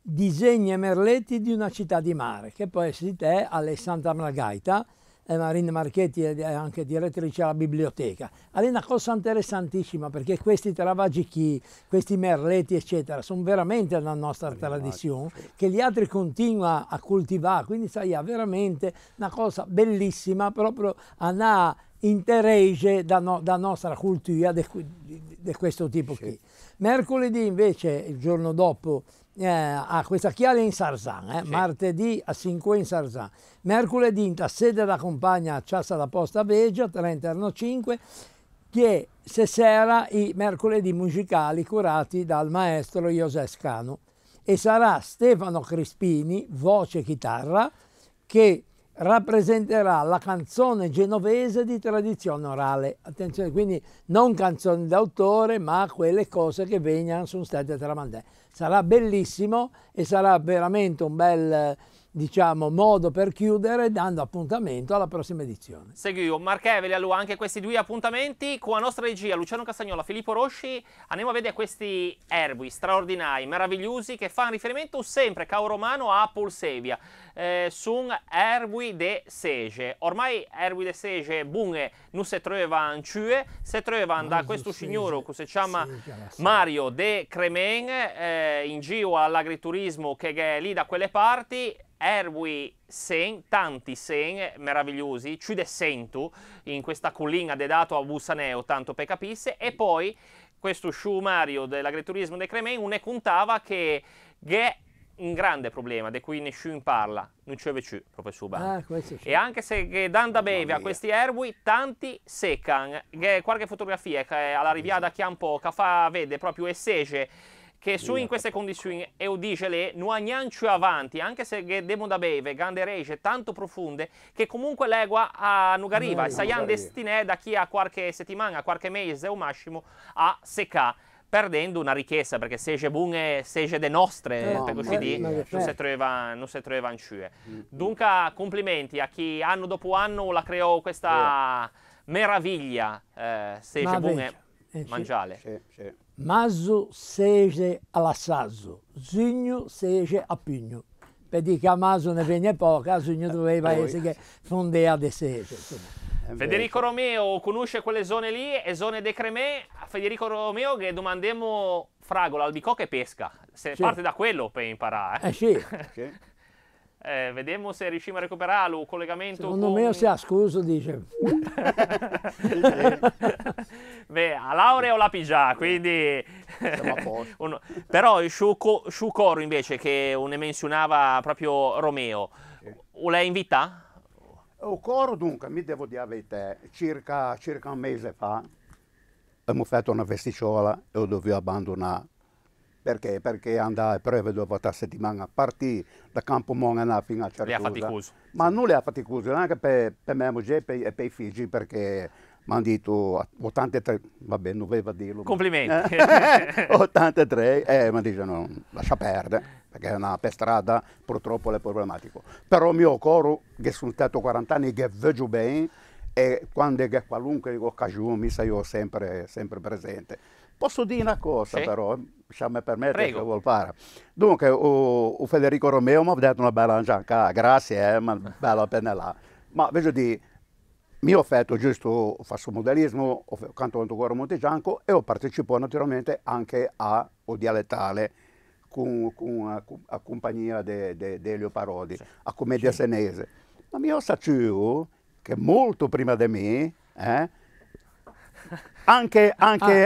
Speaker 2: disegni e merletti di una città di mare, che poi si è a Santa Margaita, eh, Marina Marchetti è anche direttrice alla biblioteca. È una cosa interessantissima perché questi travagichi, questi merletti eccetera sono veramente la nostra tradizione che gli altri continuano a coltivare, quindi sai, è veramente una cosa bellissima proprio a una interesse da, no, da nostra cultura di questo tipo qui. Mercoledì invece, il giorno dopo, eh, ah, questa chiave in Sarzan, eh? sì. martedì a 5 in Sarzan, mercoledì in sede della compagna a Ciassa da Posta Vegia, Trenterno 5, che se sera i mercoledì musicali curati dal maestro José Scano e sarà Stefano Crispini, voce chitarra, che rappresenterà la canzone genovese di tradizione orale. Attenzione, quindi non canzoni d'autore, ma quelle cose che vengono sono state tramandate. Sarà bellissimo e sarà veramente un bel diciamo, modo per chiudere dando appuntamento alla prossima edizione. seguiamo
Speaker 1: Seguivo marchevoli allora anche questi due appuntamenti con la nostra regia Luciano Castagnola, Filippo Rosci, andiamo a vedere questi erbi straordinari, meravigliosi che fanno riferimento sempre, cao romano, a Polsevia eh, su Erwi de Sege. Ormai Erwi de Sege bunge non si trova in Cue, si trova da questo signore che si chiama Mario de Cremen eh, in giro all'agriturismo che è lì da quelle parti Erwi Sen, tanti Sen meravigliosi, ci de sento in questa collina dedata a Busaneo, tanto per capisse, e poi questo Mario dell'agriturismo dei Cremen ne contava che che un grande problema di cui nessuno parla, non c'è più, professor Ban. Ah, e anche se Danda beve a questi erbi, tanti seccano. Qualche fotografia alla riviera sì. Chiampo che fa vede proprio essege che su in queste condizioni e dice le non ha neanche avanti, anche se demo da beve, grande rece, tanto profonde, che comunque l'egua a Nugariva, e saian destinè da chi ha qualche settimana, qualche mese o massimo a seccare perdendo una richiesta perché Sege Bun è Sege de nostre, no, eh, per così dire, non, non si trova in sciue. Mm. Dunque, complimenti a chi anno dopo anno la creò questa sì. meraviglia, eh, Sege Bun
Speaker 2: è mangiale. Sì, sì. Mazzo Sege all'assazzo, Zigno Sege a Pigno. Per dire che a Mazzo ne venne poca, Zigno eh, doveva essere che fondea di Sege. Federico
Speaker 1: Romeo conosce quelle zone lì, e zone de Cremè, Federico Romeo che domandiamo fragola, albicocca e pesca. Se sì. parte da quello per imparare. Eh,
Speaker 2: eh [LAUGHS] sì.
Speaker 1: Eh, vediamo se riusciamo a recuperare il collegamento. Secondo con...
Speaker 2: me si ha scuso, dice. [LAUGHS]
Speaker 1: Beh, a laurea o la pigia, quindi... [LAUGHS] un... Però il Sciucoro invece, che ne menzionava proprio Romeo, sì. l'hai invitata?
Speaker 8: O coro dunque mi devo dire la verità, circa, circa un mese fa abbiamo fatto una vesticciola e ho dovuto abbandonare. Perché? Perché andai prove due volte a settimana, partire da Campomongana fino a Cercusa. Le ha faticoso. Ma non le ha faticoso, neanche per, per mia e per, per i figli, perché mi hanno detto 83, ah, vabbè non doveva dirlo. Complimenti. Eh, 83, [LAUGHS] eh, mi dicono lascia perdere, perché è una per strada purtroppo è problematico. Però il mio coro, che sono stato 40 anni, che vedo bene, e quando è qualunque occasione mi sa io sempre, sempre presente. Posso dire una cosa sì. però, se mi permette se vuol fare. Dunque, o, o Federico Romeo mi ha detto una bella giacca, grazie, eh, ma bella pennellata. Ma voglio dire, mi ho fatto giusto, ho fatto modalismo, ho cantato Goro Montegianco e ho partecipato naturalmente anche a O Dialettale con, la compagnia di Elio Parodi, sì. a commedia sì. senese. Ma mi ho saputo che molto prima di me, eh, anche, anche,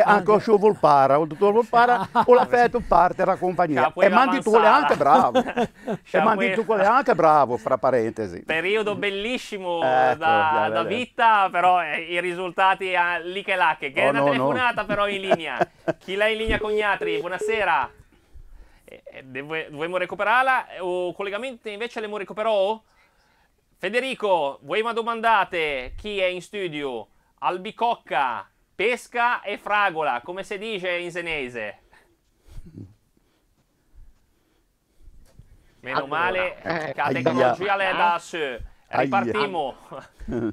Speaker 8: ah, anche ah, o Volpara, il dottor Volpara, ah, o la Feto parte la compagnia. E Mandi tu quelle anche bravo. [LAUGHS] e Mandi tu quelle anche bravo, fra parentesi.
Speaker 1: Periodo bellissimo ecco, da, eh, da, vita, però eh, i risultati a ah, lì che là, che oh, è oh, una no, telefonata no. però in linea. [LAUGHS] Chi l'ha in linea con gli altri? Buonasera. Eh, eh, dovremmo recuperarla o collegamenti invece le recuperò? Federico, vuoi mi domandate chi è in studio? Albicocca, Pesca e fragola, come si dice in senese? Meno allora, male eh, che la tecnologia le l'è da ah? su. Ripartiamo.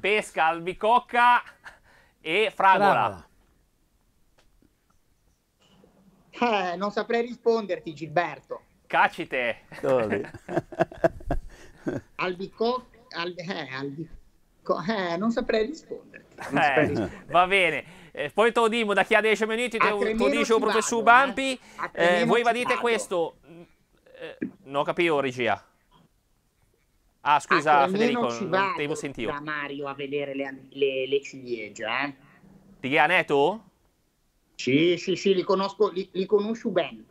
Speaker 1: [LAUGHS] Pesca,
Speaker 4: albicocca e fragola. Eh, non saprei risponderti, Gilberto. Cacite. [LAUGHS] albicocca. Al, eh, albico, eh, non saprei
Speaker 1: risponderti. Non eh, saprei risponderti. Va bene. Eh, poi te lo dimo, da chi ha dei minuti, te, te lo dice il professor
Speaker 4: eh. Bampi. Eh. Eh, voi vadite questo.
Speaker 1: non ho capito, regia. Ah, scusa, a Federico, ci non devo sentire. da
Speaker 4: Mario a vedere le, le, le ciliegie, eh.
Speaker 1: Ti chi Neto? Sì, sì, sì, li conosco, li, li conosco bene.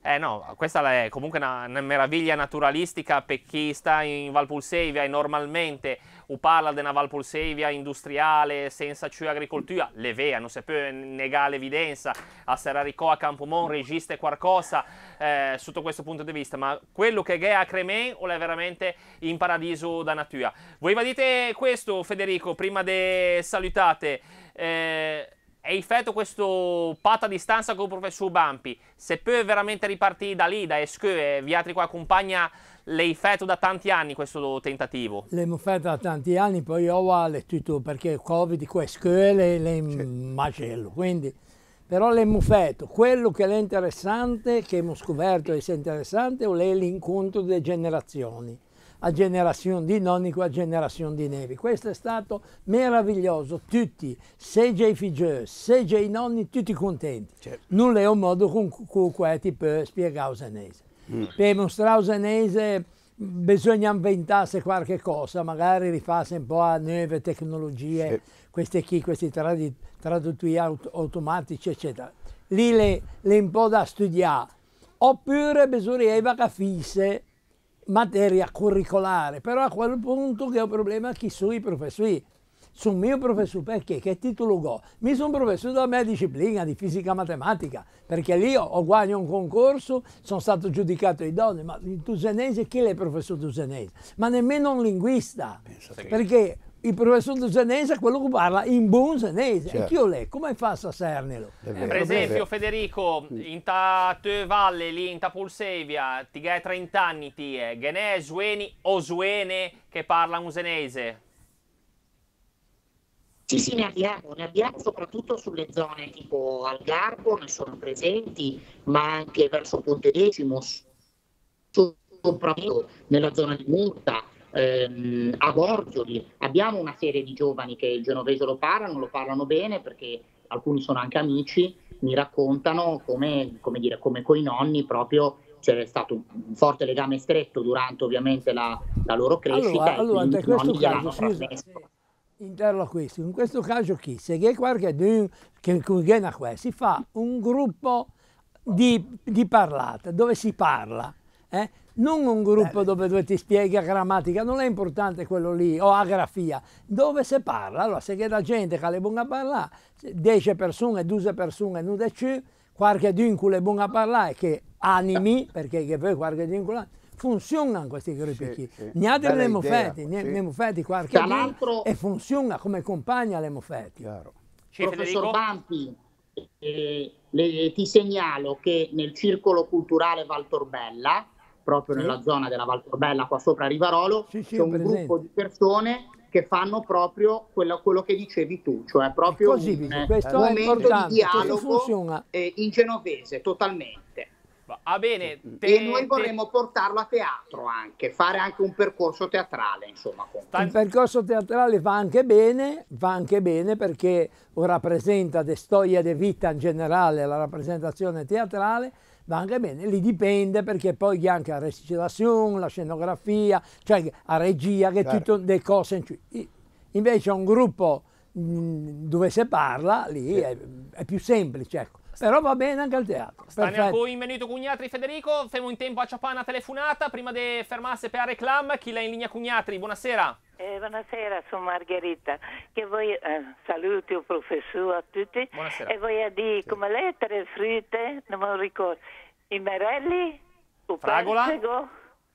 Speaker 1: Eh no, questa è comunque una, una meraviglia naturalistica per chi sta in Valpulsevia e normalmente parla upala della Valpolsevia industriale senza più agricoltura, le vea, non si può negare l'evidenza, a Serraricò, a Campomon registe qualcosa eh, sotto questo punto di vista, ma quello che è a Cremen o è veramente in paradiso da natura. Voi vadite questo Federico, prima di salutate, eh, è il feto questo patto a distanza con il professor Bampi, se può veramente ripartire da lì, da Esque, vi altri qua compagna L'hai fatto da tanti anni questo tentativo?
Speaker 2: L'hai fatto da tanti anni, poi ho letto perché il Covid, queste scuole, le macello, quindi però l'hai fatto. Quello che è interessante, che abbiamo scoperto è interessante, è l'incontro delle generazioni a generazione di nonni a generazione di nevi. Questo è stato meraviglioso, tutti, se i figli, se i nonni, tutti contenti. Certo. Non è un modo con cui puoi spiegare il senese. Mm. per mostrare all'usenese bisogna inventarsi qualche cosa, magari rifarsi un po' a nuove tecnologie, sì. queste chi, questi trad traduttori aut automatici, eccetera. Lì le, le, un po' da studiare. Oppure bisognava capire materia curricolare, però a quel punto che è un problema chi sono i professori sul mio professore, perché? Che titolo ho? Mi sono professore della mia disciplina di fisica matematica, perché lì ho guadagnato un concorso, sono stato giudicato idoneo, ma il tusenese, chi è il professore tusenese? Ma nemmeno un linguista, Pensate perché il professor Dusenese è quello che parla in buon senese. Certo. E chi lo legge? Come fa a sapernelo? per esempio,
Speaker 1: Federico, mm. in ta te valle, lì in ta Pulsevia, ti hai 30 anni, ti è Genè, Sueni o Suene che parla un senese?
Speaker 4: Sì, sì, ne abbiamo, ne abbiamo soprattutto sulle zone tipo Algarbo, ne sono presenti, ma anche verso Ponte Decimo, soprattutto nella zona di Murta, ehm, a Borgioli. Abbiamo una serie di giovani che il genovese lo parlano, lo parlano bene perché alcuni sono anche amici, mi raccontano come, come, dire, come coi nonni proprio c'è stato un forte legame stretto durante ovviamente la, la loro crescita. Allora, allora questo caso, scusa,
Speaker 2: interno questo. In questo caso chi? Se c'è qualcuno che è qui, si fa un gruppo di, di parlata, dove si parla. Eh? Non un gruppo dove, dove, ti spiega grammatica, non è importante quello lì, o grafia. dove si parla. Allora, se c'è la gente che è buona a parlare, 10 persone, 12 persone, non 10, qualche che è buona a parlare, che animi, perché che poi qualche dincolo funzionano questi gruppi sì, sì. Ne ha delle mofetti, ne, mofetti qualche altro e funziona come compagna le mofetti. Professor
Speaker 4: Bampi, eh, eh, ti segnalo che nel circolo culturale Valtorbella, proprio sì. nella zona della Valtorbella, qua sopra Rivarolo, sì, sì, c'è un presente. gruppo di persone che fanno proprio quello, quello che dicevi tu, cioè proprio così, un momento di dialogo eh, in genovese, totalmente. Ah, bene, te, e noi vorremmo te... portarlo a teatro anche, fare anche un percorso teatrale, insomma. Comunque.
Speaker 2: Il percorso teatrale va anche bene, va anche bene perché rappresenta de storia de vita in generale, la rappresentazione teatrale, va anche bene, lì dipende perché poi anche la recitazione, la scenografia, cioè la regia, che certo. tutte le cose. In Invece un gruppo mh, mm, dove si parla, lì sì. è, è più semplice, ecco. Però va bene anche al teatro. Stane a voi,
Speaker 1: benvenuto Cugnatri Federico. Femo in tempo a Ciapana telefonata prima di fermarsi per la reclam. Chi l'ha in linea Cugnatri? Buonasera.
Speaker 6: Eh, buonasera, sono Margherita. Che voi, eh, saluti il professore a tutti. Buonasera. E voglio dire, sì. come lettere fritte, non me lo ricordo, i merelli, il Fragola. Persego,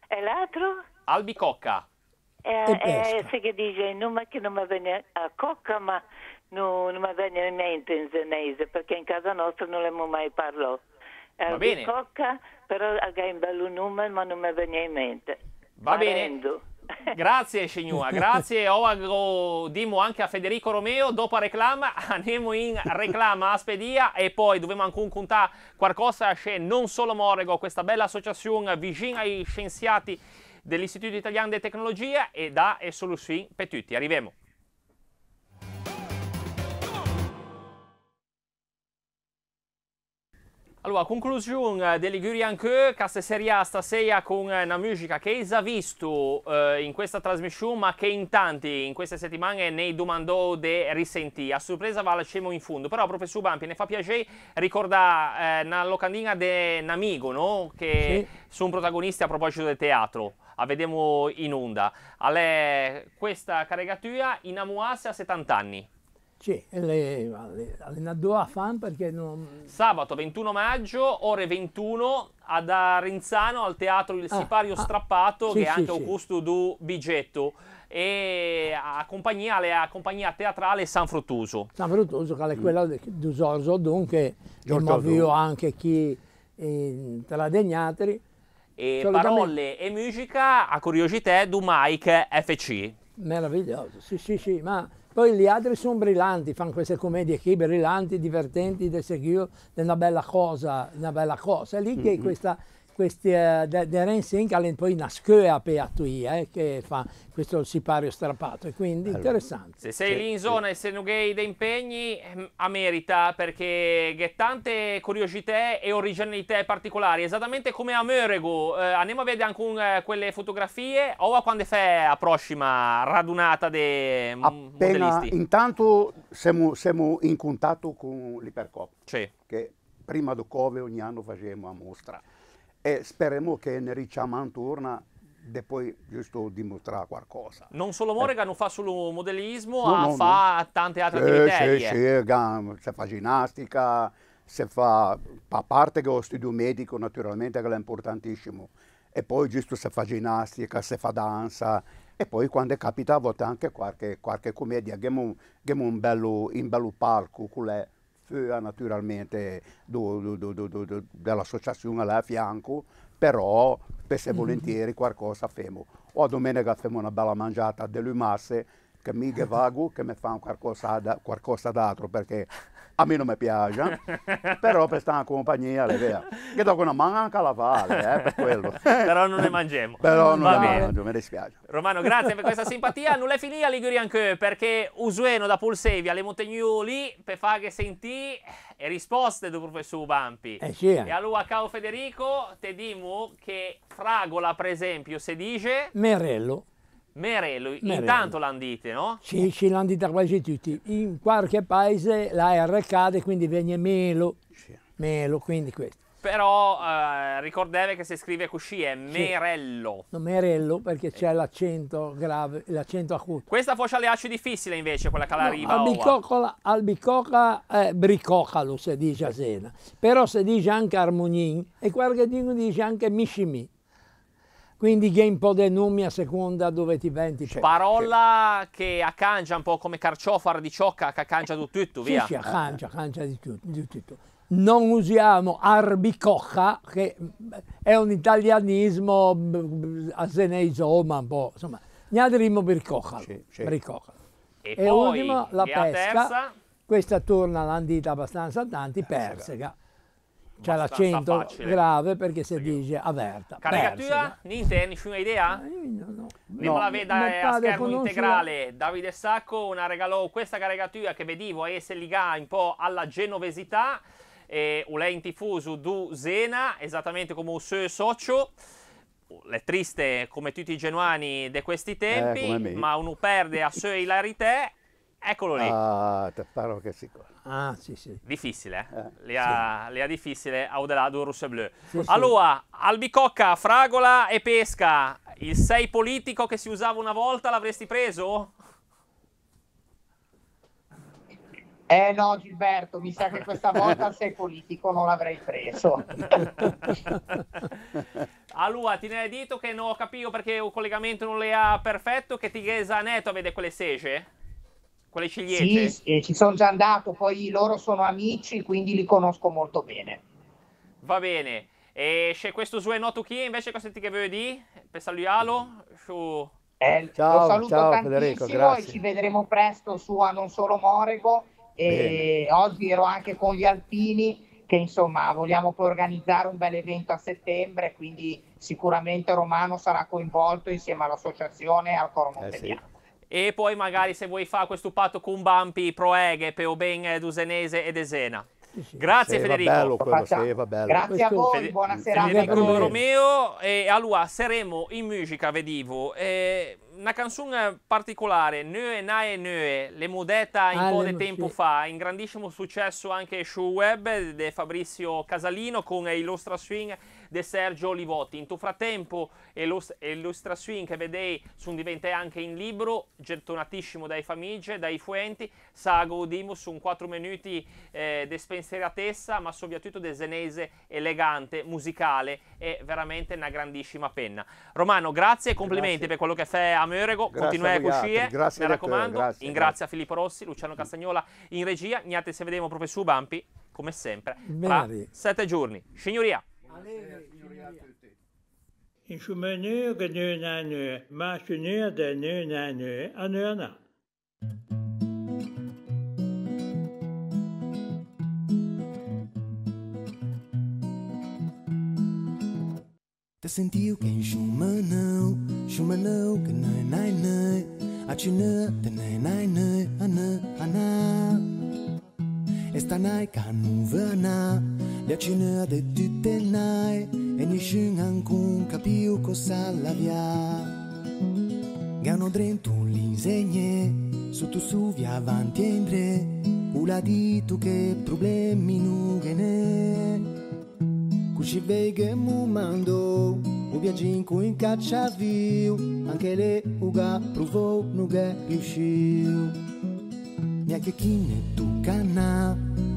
Speaker 6: e l'altro?
Speaker 1: Albicocca.
Speaker 6: Eh, e eh, se che dice il nome che non mi viene a cocca, ma non, non mi veniva in mente in senese perché in casa nostra non l'abbiamo mai parlato. Era bene. cocca, però ha un bello nome, ma non mi veniva in mente. Va Parendo.
Speaker 1: bene. [LAUGHS] Grazie Scegnua. grazie. Oago dimo anche a Federico Romeo. Dopo a reclama, [LAUGHS] andiamo in reclama a Spedia e poi dobbiamo anche contare qualcosa che non solo Morego, questa bella associazione vicina ai scienziati dell'Istituto Italiano di Tecnologia e da e soluzioni per tutti. Arriviamo. Allora, conclusione delle Ligurian Che, questa serie A stasera con una eh, musica che si è visto eh, in questa trasmissione, ma che in tanti in queste settimane ne domandò di risentì. A sorpresa va la scemo in fondo, però professor Bampi ne fa piacere ricordare eh, una locandina di un amico, no? Che sì. sono protagonisti a proposito del teatro. A vediamo in onda. Allè, questa caricatura in Amuase a 70
Speaker 2: anni. Sì, le, le, le andò a fan perché non...
Speaker 1: Sabato 21 maggio, ore 21, ad Arenzano, al teatro Il ah, Sipario ah, Strappato, ah, sì, che è anche sì, Augusto sì. du Bigetto, e a compagnia, alla compagnia teatrale San Fruttuso.
Speaker 2: San Fruttuso, che è mm. quella mm. di Sorso, dunque, io anche chi eh, tra degnatri.
Speaker 1: E parole e musica a curiosità du Mike FC.
Speaker 2: Meraviglioso, sì sì sì, ma poi gli altri sono brillanti, fanno queste commedie qui brillanti, divertenti, di seguito, è una bella cosa, una bella cosa. È lì che mm -hmm. questa questi uh, eh, Terence Hinkalen poi nasce a Peatui, eh, che fa questo sipario strappato, e quindi allora. interessante. Se sei sì,
Speaker 1: lì in zona sì. e se Nughei dei impegni, ehm, a merita, perché che tante curiosità e originalità particolari, esattamente come a Mörego, eh, andiamo a vedere anche un, eh, quelle fotografie, o a quando fai la prossima radunata dei mm, modellisti?
Speaker 8: Intanto siamo, siamo, in contatto con l'Ipercop, sì. che prima do Cove ogni anno facevamo a mostra e speriamo che nel Ciaman torna e poi giusto dimostrare qualcosa.
Speaker 1: Non solo Morgan, eh. non fa solo modellismo, no, no, fa no. tante altre sì, attività. Sì,
Speaker 8: sì, si fa ginnastica, se fa, a parte che ho studio medico naturalmente che è importantissimo, e poi giusto si fa ginnastica, si fa danza, e poi quando capita a volte anche qualche, qualche commedia, abbiamo un, bello, un bello palco, con le, FEA eh, naturalmente dell'associazione là a fianco, però spesso e mhm. volentieri qualcosa femo. O a domenica femo una bella mangiata delle masse che mica vago, che mi fanno qualcosa, qualcosa d'altro perché a me non mi piace, eh. [LAUGHS] però per stare in compagnia, le vero. Che dopo una non anche la vale, eh, per quello. [LAUGHS] però
Speaker 1: non ne mangiamo. però non Va ne mangio, mi dispiace. Romano, grazie per questa [LAUGHS] simpatia. Nulla è finita, Liguri anche, perché usueno da Pulsevia alle Montagnoli, per fare che sentì e eh, risposte del professor Bampi. Eh sì. Eh. E allora, ciao Federico, te dimo che fragola, per esempio, si dice...
Speaker 2: Merello.
Speaker 1: Merello, Merello. intanto l'andite, no? Sì, sì,
Speaker 2: l'andita quasi tutti. In qualche paese la R cade, quindi viene melo, sì. melo, quindi questo.
Speaker 1: Però eh, ricordate che se scrive così è merello. Sì. No,
Speaker 2: merello perché c'è l'accento grave, l'accento acuto.
Speaker 1: Questa foce alle acidi fissile invece, quella che la
Speaker 2: riva. No, albicocca, albicocca eh, bricocalo si dice a Sena. Però se dice anche armonin e qualche dice anche mishimi quindi GamePod e Numi a seconda dove ti venti. Cioè, Parola
Speaker 1: cioè. che accangia un po' come carciofo, ardiccioca, che accangia di tutto, via. Sì, sì, accangia,
Speaker 2: accangia di tutto, di tutto. Non usiamo arbicocca, che è un italianismo a seneisoma un po', insomma. ne Gnadrimo bircocca. Sì, sì. Bircocca. E, e poi, ultima, la pesca. Terza. Questa torna l'andita abbastanza tanti, persega. persega c'è l'accento grave perché si dice aperta. Caricatura?
Speaker 1: Niente, nessuna idea?
Speaker 2: Eh, no, no. Prima no, la veda eh, a schermo integrale.
Speaker 1: Davide Sacco una regalò questa caricatura che vedivo a essere ligata un po' alla genovesità. E un in tifoso du Zena, esattamente come un suo socio. È triste come tutti i genuani di questi eh, tempi, eh, ma uno perde a sua ilarità Eccolo lì.
Speaker 8: Ah, Tapparo che si Ah, sì, sì.
Speaker 1: Difficile, eh? eh le, ha, sì. difficile Audelado Russe Bleu. Sì, allora, sì. albicocca, fragola e pesca. Il 6 politico che si usava una volta l'avresti preso?
Speaker 4: Eh no Gilberto, mi sa che questa volta il sei politico non l'avrei preso. [LAUGHS]
Speaker 1: allora, ti ne hai detto che non ho capito perché il collegamento non le ha perfetto, che ti Neto vedere quelle sege? con le ciliegie? Sì,
Speaker 4: ci sono già andato, poi loro sono amici, quindi li conosco molto bene.
Speaker 1: Va bene. E c'è questo Sue Chi invece cosa senti che venerdì per salutarlo
Speaker 4: su... Eh, ciao, saluto ciao Federico, grazie. ci vedremo presto su a Non Solo Morego e Bene. oggi ero anche con gli alpini che insomma vogliamo poi organizzare un bel evento a settembre quindi sicuramente Romano sarà coinvolto insieme all'associazione e al Coro Montebianco.
Speaker 1: Eh sì e poi magari se vuoi fare questo patto con Bampi, Proeghe, Peoben, Dusenese ed Esena.
Speaker 8: Grazie sì, Federico. Bello, quello, Grazie questo... a
Speaker 1: voi, Fede...
Speaker 4: buona serata. Federico
Speaker 1: Romeo e allora saremo in musica, vedivo. E una canzone particolare, Nöe Nae Nöe, l'abbiamo detta un ah, po' di tempo fa, in grandissimo successo anche su web di Fabrizio Casalino con Illustra Swing De Sergio Olivotti. In tuo frattempo e Swing che vedei sono diventate anche in libro, gettonatissimo dai famiglie, dai fuenti, Sago godimo su un 4 minuti eh, di spensieratezza, ma soprattutto di zenese elegante, musicale e veramente una grandissima penna. Romano, grazie e complimenti grazie. per quello che fai a Meurego, continuai a cucire, mi raccomando, grazie, in grazie a Filippo Rossi, Luciano Castagnola in regia, Niente, se vediamo proprio Bampi, come sempre, tra sette
Speaker 2: giorni. Signoria! In chu mé e e e nu go nu nu má chu nu de nu nu a nuna.
Speaker 9: sentiu quem chuma não chuma não que nem nai nem a china de nem nai nem a na a na esta nai cá no verão Лячина де ти най, е нишин анкун капиу la via. Гано дрентун линзене, sotto su via avanti e indre, ula ditu che problemi nugene. Cuci veghe mu mando, u viaggi in cui incaccia viu, anche le uga provò nughe riusciu. Neanche chi ne tu canna,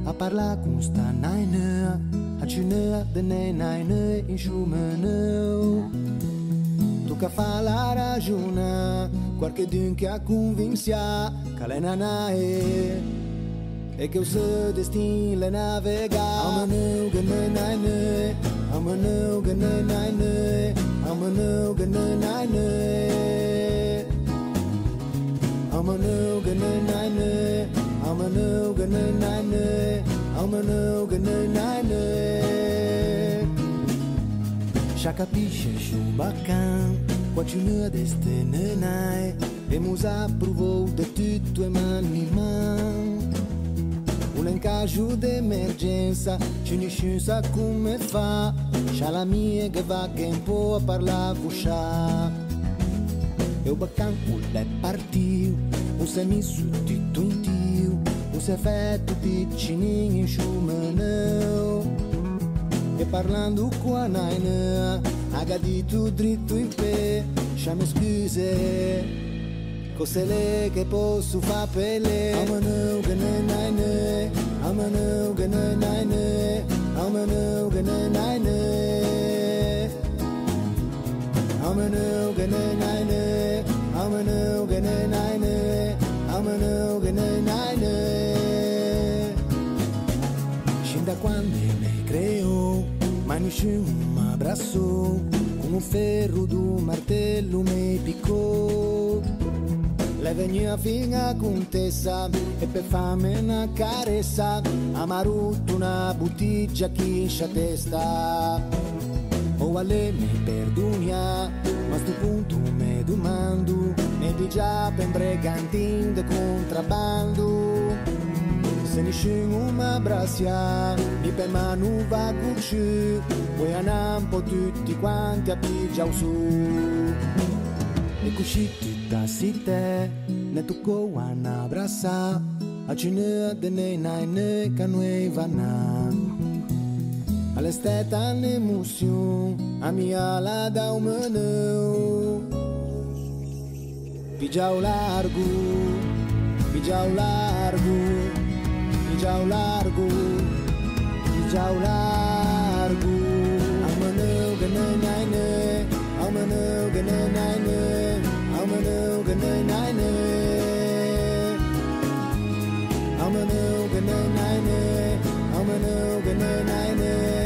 Speaker 9: a parla a Acină de nenaină inșumănău Tu ca fala rajuna Qualche dia che a convinția Că le nanae E că o să destin le navega Amănău gănănaină Amănău gănănaină Amănău gănănaină Amănău gănănaină Amanu gananane, amanu gananane. Chacapicha, chumbacan continua deste eh, nanai. Vemos provou de tudo e manimão. Um encajo de emergência, ci sa come fa. Xalamie que va che un po' a parlare Eu bacan, o le partiu, o semi-substituinte. se fette piccinini in sciumaneu E parlando qua naina ha gadito dritto in pe Sciame scuse Cos'è le che posso fa per le Amaneu che ne naine Amaneu che ne naine Amaneu che ne naine Amaneu che ne naine Amaneu che ne naine amano gene naine Sin da quando io ne creo Manici un abbraccio Con un ferro di martello mi piccò Lei veniva fino a contessa E per farmi una carezza, Amarutto una bottiglia che in testa O a lei mi perdonia ma a sto punto me domando, e di già de contrabando. Se nisso uma abbraccia, mi per mano va a curci, poi a tutti quanti a pigiao su. E così tutta si te, ne toccò un a cine de nei nai ne canuei nu All'este en émotion, ami à la daumeneu. Pijau largo, pijau largo, pijau largo, pijau largo. Almaneu gananaine, almaneu gananaine, almaneu gananaine. Almaneu gananaine, almaneu gananaine.